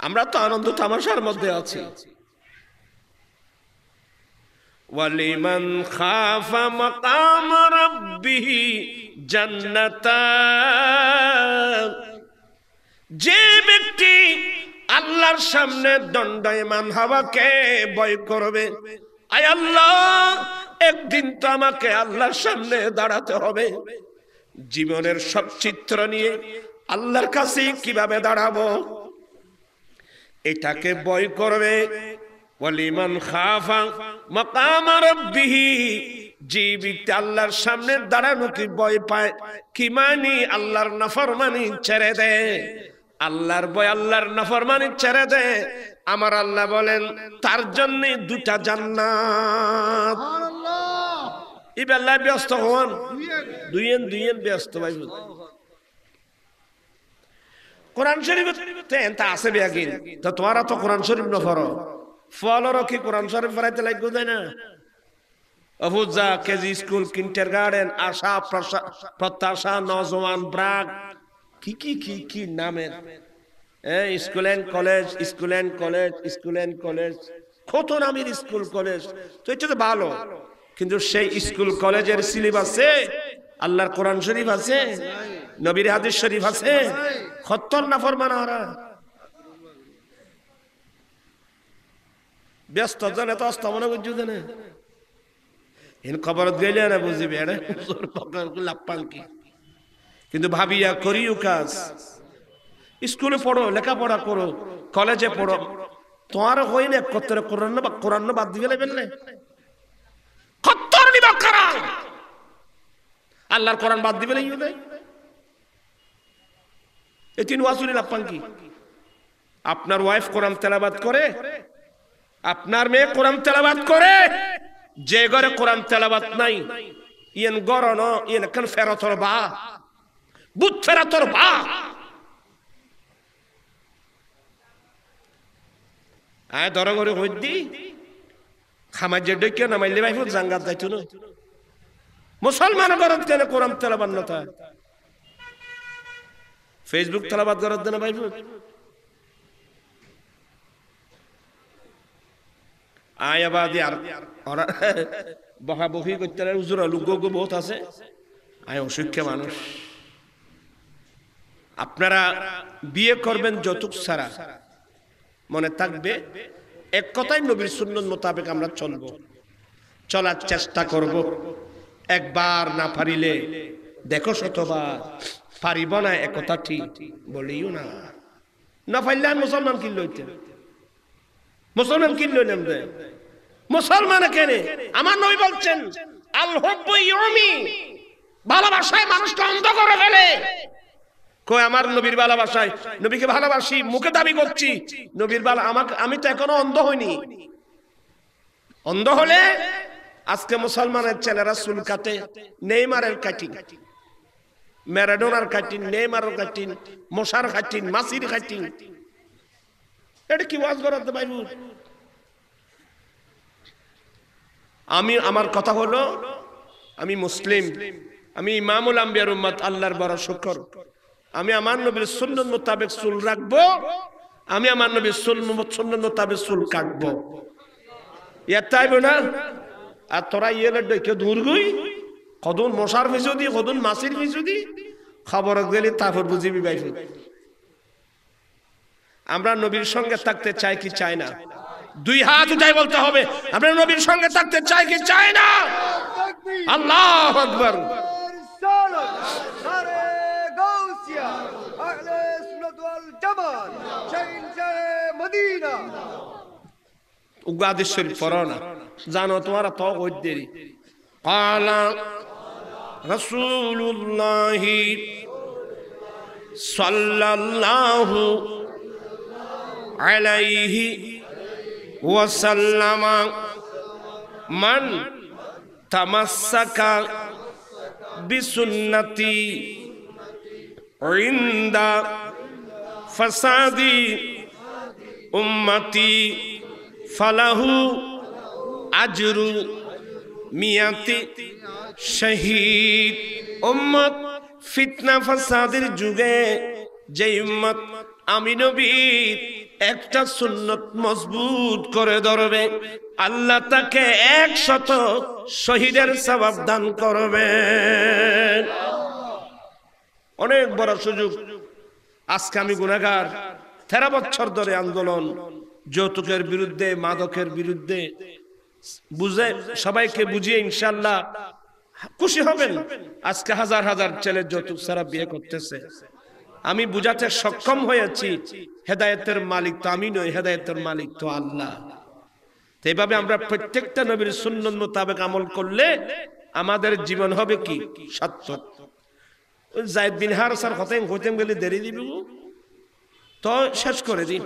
A: আমরা তো আনন্দ তামাশার মধ্যে আছি ওয়ালিমান খাফা মাকাম রাব্বিহি জান্নাতান যে ব্যক্তি আল্লাহর সামনে দণ্ডায়মান হওয়াকে ভয় করবে আয় আল্লাহ একদিন তো আমাকে আল্লাহর সামনে দাঁড়াতে হবে জীবনের সব চিত্র নিয়ে আল্লাহর কাছে কিভাবে দাঁড়াবো এটাকে বয় করবে ওয়ালিমান খাফা মাকাম রাব্বিহি যে আল্লাহর সামনে দাঁড়ানো কি বয় পায় কি মানি আল্লাহর নাফরমানি ছেড়ে দেয় আল্লাহর বয় আল্লাহর নফরমানি ছেড়ে দে আমার আল্লাহ বলেন তার জন্য দুটা জান্নাত ব্যস্ত হন দুইয়েন দুইয়েন ব্যস্ত ভাই কোরআন শরীফ তা আছে বেগিন তো তো কোরআন শরীফ ন ফলরও কি কোরআন শরীফ ফরাইতে লাগবে তাই না অফুজা কেজি স্কুল কিন্টার গার্ডেন আশা প্রত্যাশা নজওয়ান ব্রাক কি কি কি কি নামের হ্যাঁ school and college school and college school and college কত নামের স্কুল কলেজ তো এটা তো ভালো কিন্তু সেই স্কুল কলেজের সিলেবাসে আল্লাহর কোরআন শরীফ আছে নবীর হাদিস শরীফ আছে খত্তর না ফরমানা ওরা ব্যস্ত জানে তো অস্তমনা করছো জানে খবর গেলে না বুঝিবে এটা লাপ্পাল কি কিন্তু ভাবিয়া করিও কাজ স্কুলে পড়ো লেখাপড়া করো কলেজে পড়ো তোমার হই না কত্তরে কোরআন বা কোরআন বাদ দিয়ে লেবেন না কত্তর আল্লাহর কোরআন বাদ দিবে কি আপনার ওয়াইফ কোরআন তেলাবাদ করে আপনার মেয়ে কোরআন তেলাবাদ করে যে ঘরে কোরআন তেলাবাদ নাই ইয়েন গরন ইয়েন কান ফেরতর বা বুধ ফেরা তোর বা আয় দর করে হইদি খামার যে ডইকে নামাইলে ভাই জাঙ্গাত যাইতো না মুসলমান গরত কেন কোরআন তেলাবান ফেসবুক তেলাবাদ গরত দেন ভাই আয়াবাদি আর ওরা বহাবহি করতে উজুরা লোক বহুত আছে আয় অশিক্ষা মানুষ আপনারা বিয়ে করবেন যতুক সারা মনে থাকবে এক কথাই নবীর সুন্নত মোতাবেক আমরা চলব চলার চেষ্টা করব একবার না পারিলে দেখো শতবার পারিব না এক ঠিক বলিও না না পারলে আমি মুসলমান কিনল মুসলমান কিনল মুসলমান কেন আমার নবী বলছেন আল্লাহ ভালোবাসায় মানুষকে অন্ধ করে ফেলে কয় আমার নবীর ভালোবাসায় নবীকে ভালোবাসি মুখে দাবি করছি নবীর বালা আমাকে আমি তো এখনো অন্ধ হইনি অন্ধ হলে আজকে মুসলমানের ছেলেরা চুল কাটে নেইমারের কাটিং ম্যারাডোনার কাটিং নেইমারের কাটিং মশার কাটিং মাসির কাটিং এটা কি ওয়াজ করাতে পারবো আমি আমার কথা হলো আমি মুসলিম আমি ইমামুল আম্বিয়ার উম্মত আল্লাহর বড় শুকর আমি আমার নবীর সুন্দর মোতাবেক চুল রাখবো আমি আমার নবীর সুল সুন্দর মোতাবেক চুল কাটবো ইয়ার তাইব না আর তোরা ইয়ে ডেকে দূর গই কদন মশার ভিজুদি কদন মাছির ভিজুদি খবর গেলে তারপর বুঝিবি বাইরে আমরা নবীর সঙ্গে থাকতে চাই কি চাই না দুই হাত উঠাই বলতে হবে আমরা নবীর সঙ্গে থাকতে চাই কি চাই না আল্লাহ আকবর জিন্দাবাদ মদিনা পরনা জানো তোমার তো দেরি পালা রসুল্লাহি সাল্লাল্লাহু আলাইহি মান তামাসাকা বিসুন্নতি ইন্দা ফাসাদি উম্মাতি ফালাহু আজরু মিয়াতি শহীদ উম্মত ফিতনা ফাসাদের যুগে যে উম্মত আমি নবীর একটা সুন্নত মজবুত করে ধরবে আল্লাহ তাকে একশত শহীদের সবাব দান করবে অনেক বড় সুযোগ আজকে আমি গুণাগার তেরো বছর ধরে আন্দোলন যৌতুকের বিরুদ্ধে মাদকের বিরুদ্ধে বুঝে সবাইকে বুঝিয়ে ইনশাল্লাহ খুশি হবেন আজকে হাজার হাজার ছেলে যৌতুক ছাড়া বিয়ে করতেছে আমি বুঝাতে সক্ষম হয়েছি হেদায়তের মালিক তো আমি নই হেদায়তের মালিক তো আল্লাহ এইভাবে আমরা প্রত্যেকটা নবীর সুন্নত মোতাবেক আমল করলে আমাদের জীবন হবে কি সার্থক জায়দ বিন হারসার গেলে দেরি দিবি তো শেষ করে দিন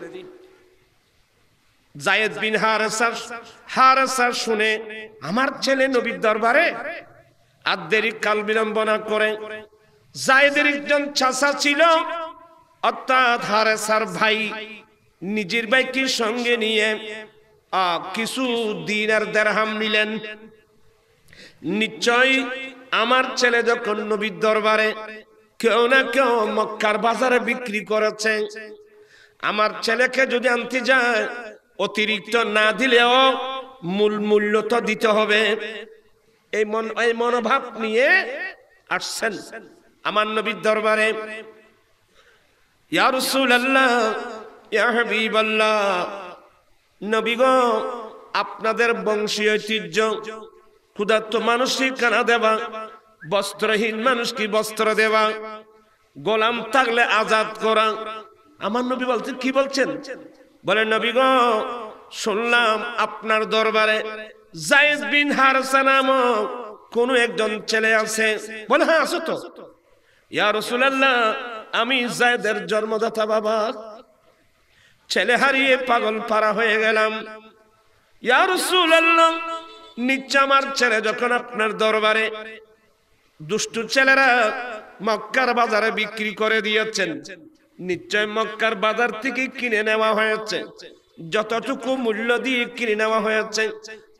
A: জায়েদ বিন হারসার হারসার শুনে আমার ছেলে নবীর দরবারে আর দেরি কাল বিলম্বনা করে জায়দের একজন চাচা ছিল অর্থাৎ হারেসার ভাই নিজের ভাইকে সঙ্গে নিয়ে কিছু দিন আর দেড়হাম নিলেন নিশ্চয় আমার ছেলে যখন নবীর দরবারে কেউ না কেউ মক্কার বাজারে বিক্রি করেছে আমার ছেলেকে যদি আনতে যায় অতিরিক্ত না দিলেও মূল মূল্য তো দিতে হবে এই মন এই মনোভাব নিয়ে আসছেন আমার নবীর দরবারে ইয়া রাসূলুল্লাহ ইয়া হাবিবাল্লাহ আপনাদের বংশীয় ঐতিহ্য ক্ষুধার্ত মানুষকে কানা দেবা বস্ত্রহীন মানুষকে বস্ত্র দেওয়া গোলাম থাকলে আজাদ করা আমার নবী বলছেন কি বলছেন বলে নবী গ শুনলাম আপনার দরবারে জায়েদ বিন হারসা কোন একজন ছেলে আছে বলে হ্যাঁ আসো তো ইয়া রসুল্লাহ আমি জায়েদের জন্মদাতা বাবা ছেলে হারিয়ে পাগল পারা হয়ে গেলাম ইয়া রসুল্লাহ নিচামার আমার ছেলে যখন আপনার দরবারে দুষ্টু ছেলেরা মক্কার বাজারে বিক্রি করে দিয়েছেন নিশ্চয় মক্কার বাজার থেকে কিনে নেওয়া হয়েছে যতটুকু মূল্য দিয়ে কিনে নেওয়া হয়েছে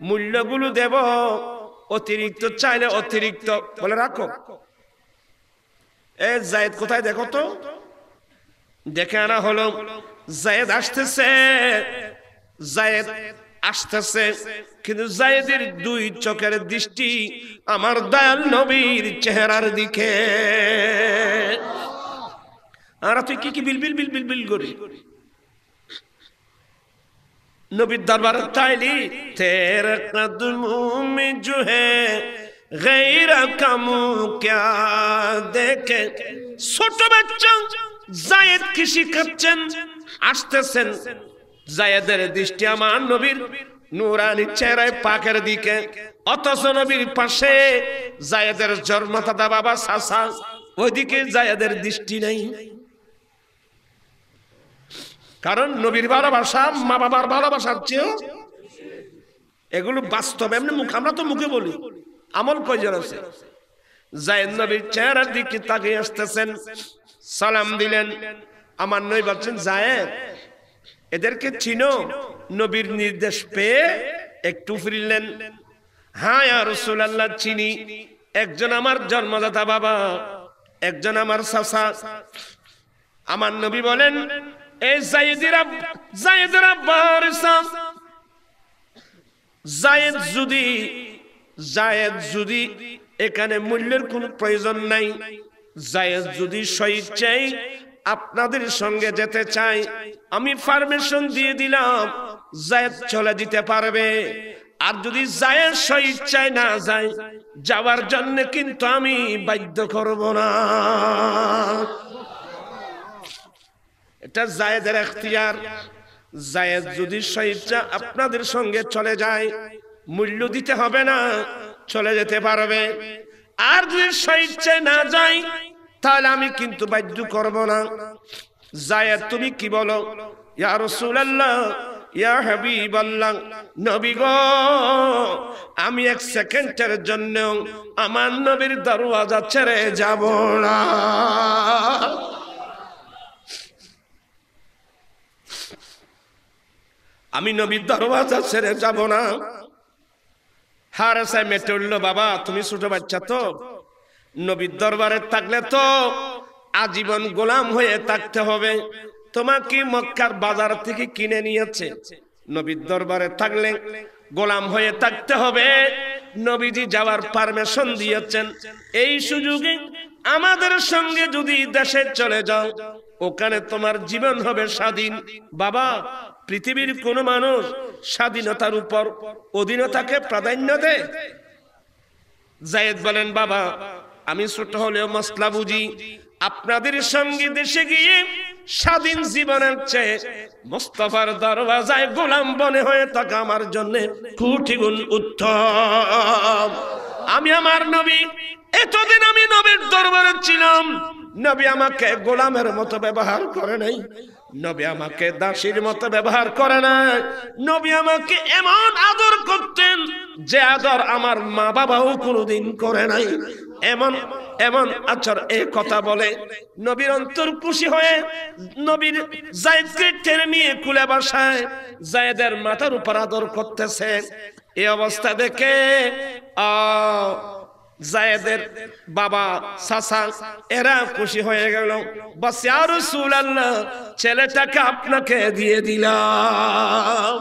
A: মূল্যগুলো দেব অতিরিক্ত চাইলে অতিরিক্ত বলে রাখো এ জায়েদ কোথায় দেখো তো দেখে আনা হলো জায়েদ আসতেছে জায়েদ আসতেছে কিন্তু জায়দের দুই চোখের দৃষ্টি আমার দয়াল নবীর চেহারার দিকে আর তুই কি কি বিল বিল বিল বিল বিল করি নবীর দরবার তাইলি তের কদমো মে জো হে গের কামো ক্যা দেখে ছোট বাচ্চা জায়েদ কি শিখাচ্ছেন আসতেছেন জায়েদের দৃষ্টি আমার নবীর নুরানি চেহারায় পাকের দিকে অথচ নবীর পাশে জায়েদের জন্মদাতা বাবা সাসা ওইদিকে জায়েদের দৃষ্টি নেই কারণ নবীর ভালোবাসা মা বাবার ভালোবাসার চেয়েও এগুলো বাস্তব এমনি মুখ আমরা তো মুখে বলি আমল কয়জন আছে জায়দ নবীর চেহারার দিকে তাকিয়ে আসতেছেন সালাম দিলেন আমার নই বলছেন জায়েদ এদেরকে চিনো নবীর নির্দেশ পেয়ে একটু ফিরলেন হ্যাঁ রসুল আল্লাহ চিনি একজন আমার জন্মদাতা বাবা একজন আমার সাসা আমার নবী বলেন এই যদি জায়েদ যদি এখানে মূল্যের কোনো প্রয়োজন নাই জায়েদ যদি স্বইচ্ছায় আপনাদের সঙ্গে যেতে চাই আমি পারমিশন দিয়ে দিলাম জায়দ চলে দিতে পারবে আর যদি জায়ের স্বইচ্ছায় না যায় যাওয়ার জন্য কিন্তু আমি বাধ্য করব না এটা জায়েদের এখতিয়ার জায়েদ যদি স্বইচ্ছা আপনাদের সঙ্গে চলে যায় মূল্য দিতে হবে না চলে যেতে পারবে আর যদি স্বইচ্ছায় না যায় তাহলে আমি কিন্তু বাধ্য করব না জায়াত তুমি কি বলো ইয়া রাসূলুল্লাহ ইয়া হাবিবাল্লাহ নবী গো আমি এক সেকেন্ডের জন্য আমার নবীর দরওয়াজা ছেড়ে যাব না আমি নবীর দরওয়াজা ছেড়ে যাব না হারে সাই মেটে উঠলো বাবা তুমি ছোট বাচ্চা তো নবীর দরবারে থাকলে তো আজীবন গোলাম হয়ে থাকতে হবে তোমাকে মক্কার বাজার থেকে কিনে নিয়েছে নবীর দরবারে থাকলে গোলাম হয়ে থাকতে হবে নবীজি যাওয়ার পারমিশন দিয়েছেন এই সুযোগে আমাদের সঙ্গে যদি দেশে চলে যাও ওখানে তোমার জীবন হবে স্বাধীন বাবা পৃথিবীর কোন মানুষ স্বাধীনতার উপর অধীনতাকে প্রাধান্য দেয় জায়েদ বলেন বাবা আমি ছোট হলেও মশলা বুঝি আপনাদের সঙ্গে দেশে গিয়ে স্বাধীন জীবনের চেয়ে মোস্তফার দরওয়াজায় গোলাম বনে হয়ে থাকা আমার জন্য কুটি গুণ উত্তম আমি আমার নবী এতদিন আমি নবীর দরবারে ছিলাম নবী আমাকে গোলামের মতো ব্যবহার করে নাই নবী আমাকে দাসীর মতো ব্যবহার করে না নবী আমাকে এমন আদর করতেন যে আদর আমার মা বাবাও কোনোদিন করে নাই এমন এমন আচর এই কথা বলে নবীর অন্তর খুশি হয়ে নবীর জায়েদকে টেনে নিয়ে কুলে বাসায় জায়দের মাথার উপর আদর করতেছে এই অবস্থা দেখে আহ জায়েদের বাবা সাসা এরা খুশি হয়ে গেল বাস আর সুলাল্লাহ ছেলেটাকে আপনাকে দিয়ে দিলাম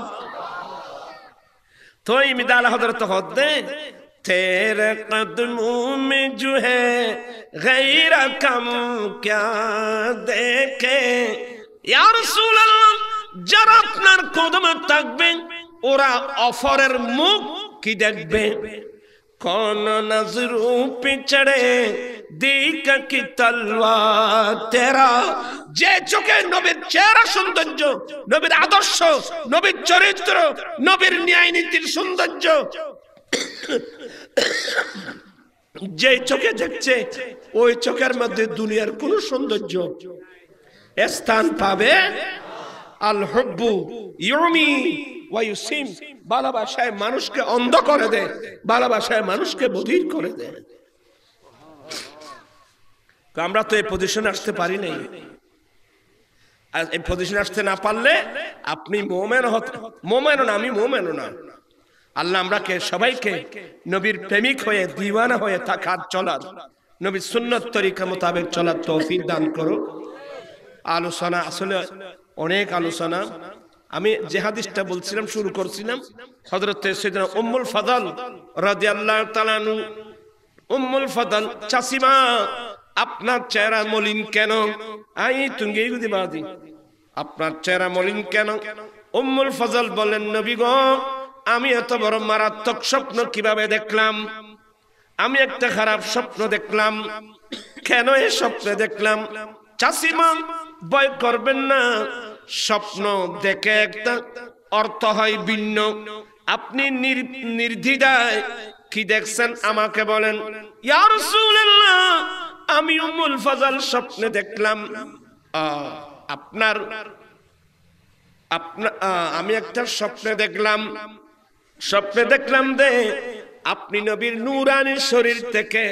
A: তো ইমিদাল হজরত হদ্দে تیرے قدموں میں جو ہے غیر کم کیا دیکھے یا رسول যারা আপনার কদমে থাকবে ওরা অফরের মুখ কি দেখবে কোন নজরু পিছড়ে দিক কি তলওয়ার তেরা যে চোখে নবীর চেহারা সৌন্দর্য নবীর আদর্শ নবীর চরিত্র নবীর ন্যায় নীতির সৌন্দর্য যে চোখে দেখছে ওই চোখের মধ্যে দুনিয়ার কোন সৌন্দর্য স্থান পাবে আল হব্বু ইউমি ওয়াইসিম ভালোবাসায় মানুষকে অন্ধ করে দেয় ভালোবাসায় মানুষকে বধির করে দেয় আমরা তো এই পজিশনে আসতে পারি নাই এই পজিশনে আসতে না পারলে আপনি মোমেন হতে মোমেনও না আমি মোমেনও না আল্লাহ আমরাকে সবাইকে নবীর প্রেমিক হয়ে দিওয়ানা হয়ে থাকার চলার নবীর সুন্নত তরিকা মোতাবেক চলার তৌফিক দান করো আলোচনা আসলে অনেক আলোচনা আমি যে হাদিসটা বলছিলাম শুরু করছিলাম হজরত উম্মুল ফাদাল রাজি আল্লাহ তালানু উম্মুল ফাদাল চাষিমা আপনার চেহারা মলিন কেন আই তুঙ্গে যদি বাদি আপনার চেহারা মলিন কেন উম্মুল ফজল বলেন নবী গো আমি এত বড় মারাত্মক স্বপ্ন কিভাবে দেখলাম আমি একটা খারাপ স্বপ্ন দেখলাম কেন এই স্বপ্নে দেখলাম চাষিমা ভয় করবেন না স্বপ্ন দেখে একটা অর্থ হয় ভিন্ন আপনি নির্ধিদায় কি দেখছেন আমাকে বলেন আমি উমুল ফজল স্বপ্নে দেখলাম আপনার আমি একটা স্বপ্নে দেখলাম স্বপ্নে দেখলাম দে আপনি নবীর নুরানির শরীর থেকে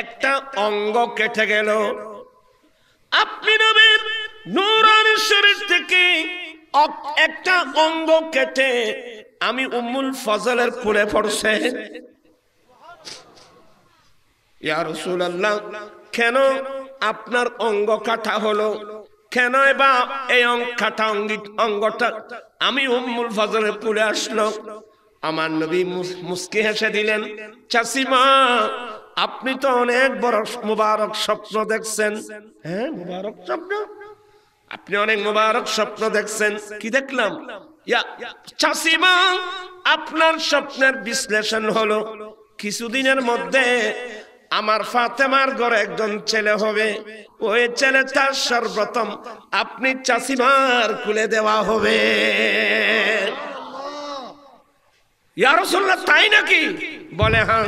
A: একটা অঙ্গ কেটে গেল আপনি নবীর নুরানি শরীর থেকে একটা অঙ্গ কেটে আমি উম্মুল ফজলের পুরে পড়ছে ইয়া রাসূলুল্লাহ কেন আপনার অঙ্গ কাটা হলো কেন এবার এই অঙ্গ কাটা অঙ্গিত অঙ্গটা আমি উম্মুল ফজলের পুরে আসলো আমার নবী মুসকি হেসে দিলেন চাষিমা আপনি তো অনেক বড় মুবারক স্বপ্ন দেখছেন হ্যাঁ মুবারক স্বপ্ন আপনি অনেক মোবারক স্বপ্ন দেখছেন কি দেখলাম চাষিমা আপনার স্বপ্নের বিশ্লেষণ হলো কিছুদিনের মধ্যে আমার ফাতেমার ঘরে একজন ছেলে হবে ওই ছেলে তার সর্বপ্রথম আপনি চাষিমার খুলে দেওয়া হবে তাই নাকি বলে হ্যাঁ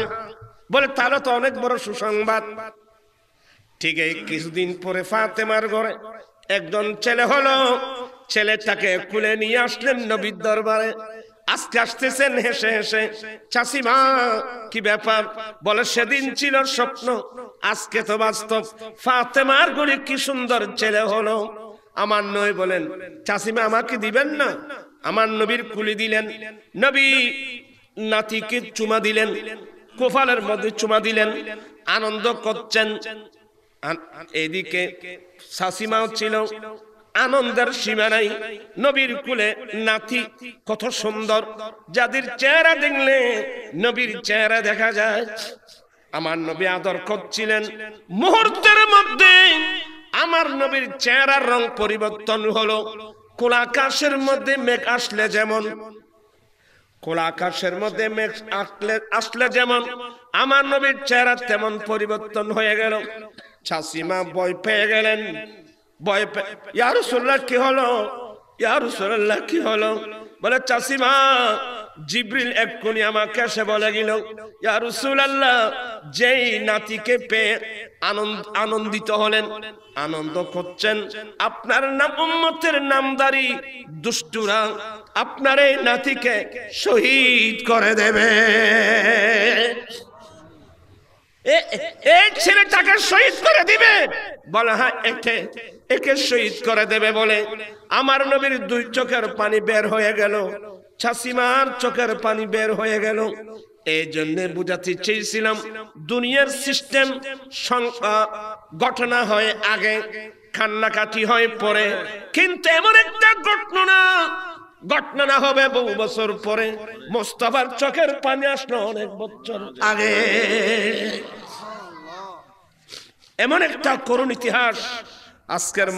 A: বলে তাহলে তো অনেক বড় সুসংবাদ ঠিক এই কিছুদিন পরে ফাতেমার ঘরে একজন ছেলে হলো ছেলেটাকে খুলে নিয়ে আসলেন নবীর দরবারে আজকে আসতেছেন হেসে হেসে চাষিমা কি ব্যাপার বলে সেদিন ছিল স্বপ্ন আজকে তো বাস্তব ফাতেমার গুলি কি সুন্দর ছেলে হলো আমার নয় বলেন চাষিমা আমাকে দিবেন না আমার নবীর কুলি দিলেন নবী নাতিকে চুমা দিলেন কোফালের মধ্যে চুমা দিলেন আনন্দ করছেন এদিকে শাসিমাও ছিল আনন্দের সীমা নাই নবীর কুলে নাতি কত সুন্দর যাদের চেহারা দেখলে নবীর চেহারা দেখা যায় আমার নবী আদর করছিলেন মুহূর্তের মধ্যে আমার নবীর চেহারার রং পরিবর্তন হলো কোলা মধ্যে মেঘ আসলে যেমন কোলা মধ্যে মেঘ আসলে আসলে যেমন আমার নবীর চেহারা তেমন পরিবর্তন হয়ে গেল চাষিমা বয় পেয়ে গেলেন ভয় পেয়ে ইয়ার কি হলো ইয়ার সোল্লা কি হলো বলে চাষিমা জিব্রিল এক্ষুনি আমাকে এসে বলে গেল ইয়ার আল্লাহ যেই নাতিকে পেয়ে আনন্দ আনন্দিত হলেন আনন্দ করছেন আপনার নাম উন্মতের নামদারি দুষ্টুরা আপনার এই নাতিকে শহীদ করে দেবে এই ছেলেটাকে শহীদ করে দিবে বলা হ্যাঁ একে একে শহীদ করে দেবে বলে আমার নবীর দুই চোখের পানি বের হয়ে গেল ছাসিমার চোখের পানি বের হয়ে গেল এই জন্য বুঝাতে চেয়েছিলাম দুনিয়ার সিস্টেম ঘটনা হয় আগে কান্নাকাটি হয় পরে কিন্তু এমন একটা ঘটনা ঘটনা না হবে বহু বছর পরে চোখের পানি আসলো অনেক বছর আগে এমন একটা করুণ ইতিহাস আজকের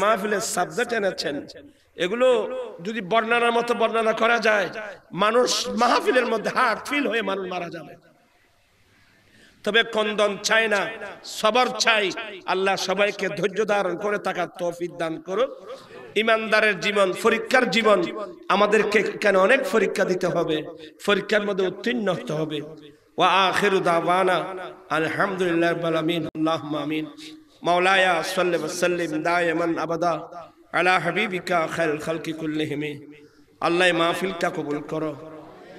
A: সাবজেক্ট এনেছেন এগুলো যদি বর্ণনার মতো বর্ণনা করা যায় মানুষ মাহফিলের মধ্যে হার্ট ফিল হয়ে মানুষ মারা যাবে তবে কন্দন চাই না সবার চাই আল্লাহ সবাইকে ধৈর্য ধারণ করে থাকার তৌফিক দান করুক ইমানদারের জীবন পরীক্ষার জীবন আমাদেরকে কেন অনেক পরীক্ষা দিতে হবে পরীক্ষার মধ্যে উত্তীর্ণ হতে হবে ওয়া মাওলায়া আল্লাহ মাহফিলটা কবুল করো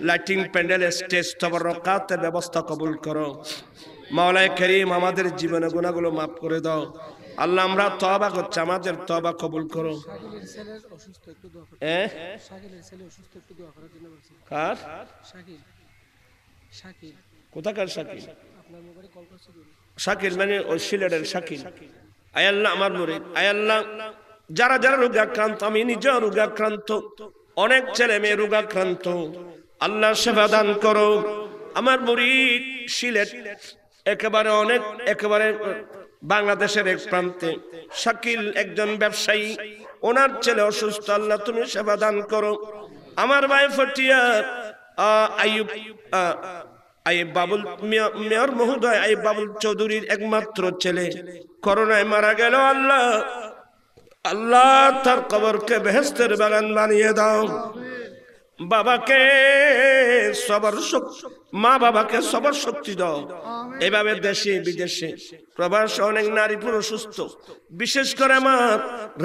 A: লাইটিং প্যান্ডেলের স্টেজ তবরকাতের ব্যবস্থা কবুল করো মাওলায় করিম আমাদের জীবনে গুণাগুলো মাফ করে দাও আল্লাহ আমরা তবা করছি আমাদের তবা কবুল করো কার কোথাকার শাকিল শাকিল মানে ওই সিলেটের শাকিল আয়াল্লাহ আমার মরিদ আয়াল্লাহ যারা যারা রোগাক্রান্ত আমি নিজেও রোগাক্রান্ত অনেক ছেলে মেয়ে রোগাক্রান্ত আল্লাহ সেবা দান করো আমার মরিদ সিলেট একেবারে অনেক একেবারে বাংলাদেশের এক প্রান্তে শাকিল একজন ব্যবসায়ী ওনার ছেলে অসুস্থ আল্লাহ তুমি সেবা দান করো আমার ভাই ফটিয়া আয়ুব আইব বাবুল মেয়র মহোদয় আইব বাবুল চৌধুরীর একমাত্র ছেলে করোনায় মারা গেল আল্লাহ আল্লাহ তার কবরকে বেহেস্তের বাগান বানিয়ে দাও বাবাকে সবার মা বাবাকে সবার শক্তি দাও এভাবে দেশে বিদেশে প্রবাস অনেক নারী পুরুষ সুস্থ বিশেষ করে আমার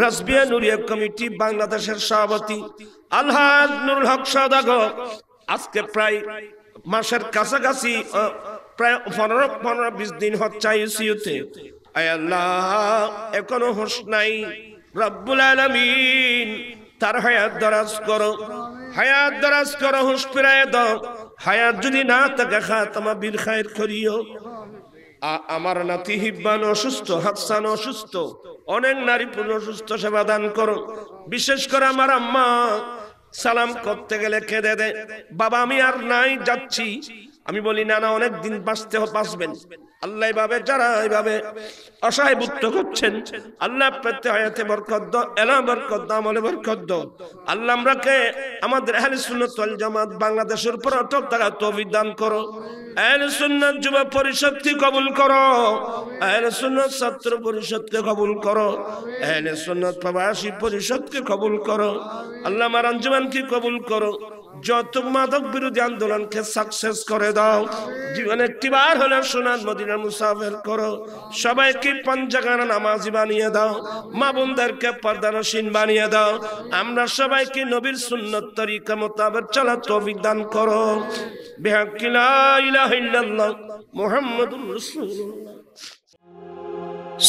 A: রাজবিয়া নুরিয়া কমিটি বাংলাদেশের সভাপতি আলহাজ নুরুল হক সদাগর আজকে প্রায় মাসের কাছাকাছি প্রায় পনেরো পনেরো বিশ দিন হচ্ছে আইসিউতে আল্লাহ এখনো হোস নাই রব্বুল আলমিন তার হায়াত দরাজ করো হায়াত দরাজ করো হুঁশ ফিরায় দাও হায়াত যদি না থাকে খাতামা বীর খায়ের করিও আমার নাতি হিব্বান অসুস্থ হাসান অসুস্থ অনেক নারী পুরুষ অসুস্থ সেবা দান করো বিশেষ করে আমার আম্মা সালাম করতে গেলে কেঁদে দে বাবা আমি আর নাই যাচ্ছি আমি বলি না না অনেক দিন বাঁচতে বাঁচবেন আল্লাহ এভাবে যারা এভাবে অসহায় মুক্ত করছেন আল্লাহ প্রত্যেক হায়াতে বরকত দ এলা বরকত দাম আমলে বরকত আল্লাহ আমরাকে আমাদের আহলে সুন্নাত ওয়াল জামাত বাংলাদেশের উপর অটক থাকা তৌফিক দান করো আহলে সুন্নত যুব পরিষদকে কবুল করো আহলে সুন্নত ছাত্র পরিষদকে কবুল করো আহলে সুন্নত প্রবাসী পরিষদকে কবুল করো আল্লাহ আমার আঞ্জুমানকে কবুল করো যত মাদক বিরোধী আন্দোলনকে সাকসেস করে দাও জীবনে একটিবার হলে সোনার মদিনা মুসাফের করো সবাইকে পঞ্চাগানা নামাজি বানিয়ে দাও মা বোনদেরকে পর্দানসীন বানিয়ে দাও আমরা সবাইকে নবীর সুন্নত তরিকা মোতাবেক চলা তো দান করো বেহাকিলা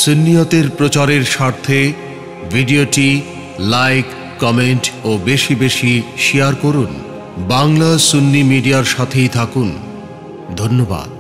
A: সুন্নিয়তের প্রচারের স্বার্থে ভিডিওটি লাইক কমেন্ট ও বেশি বেশি শেয়ার করুন বাংলা সুন্নি মিডিয়ার সাথেই থাকুন ধন্যবাদ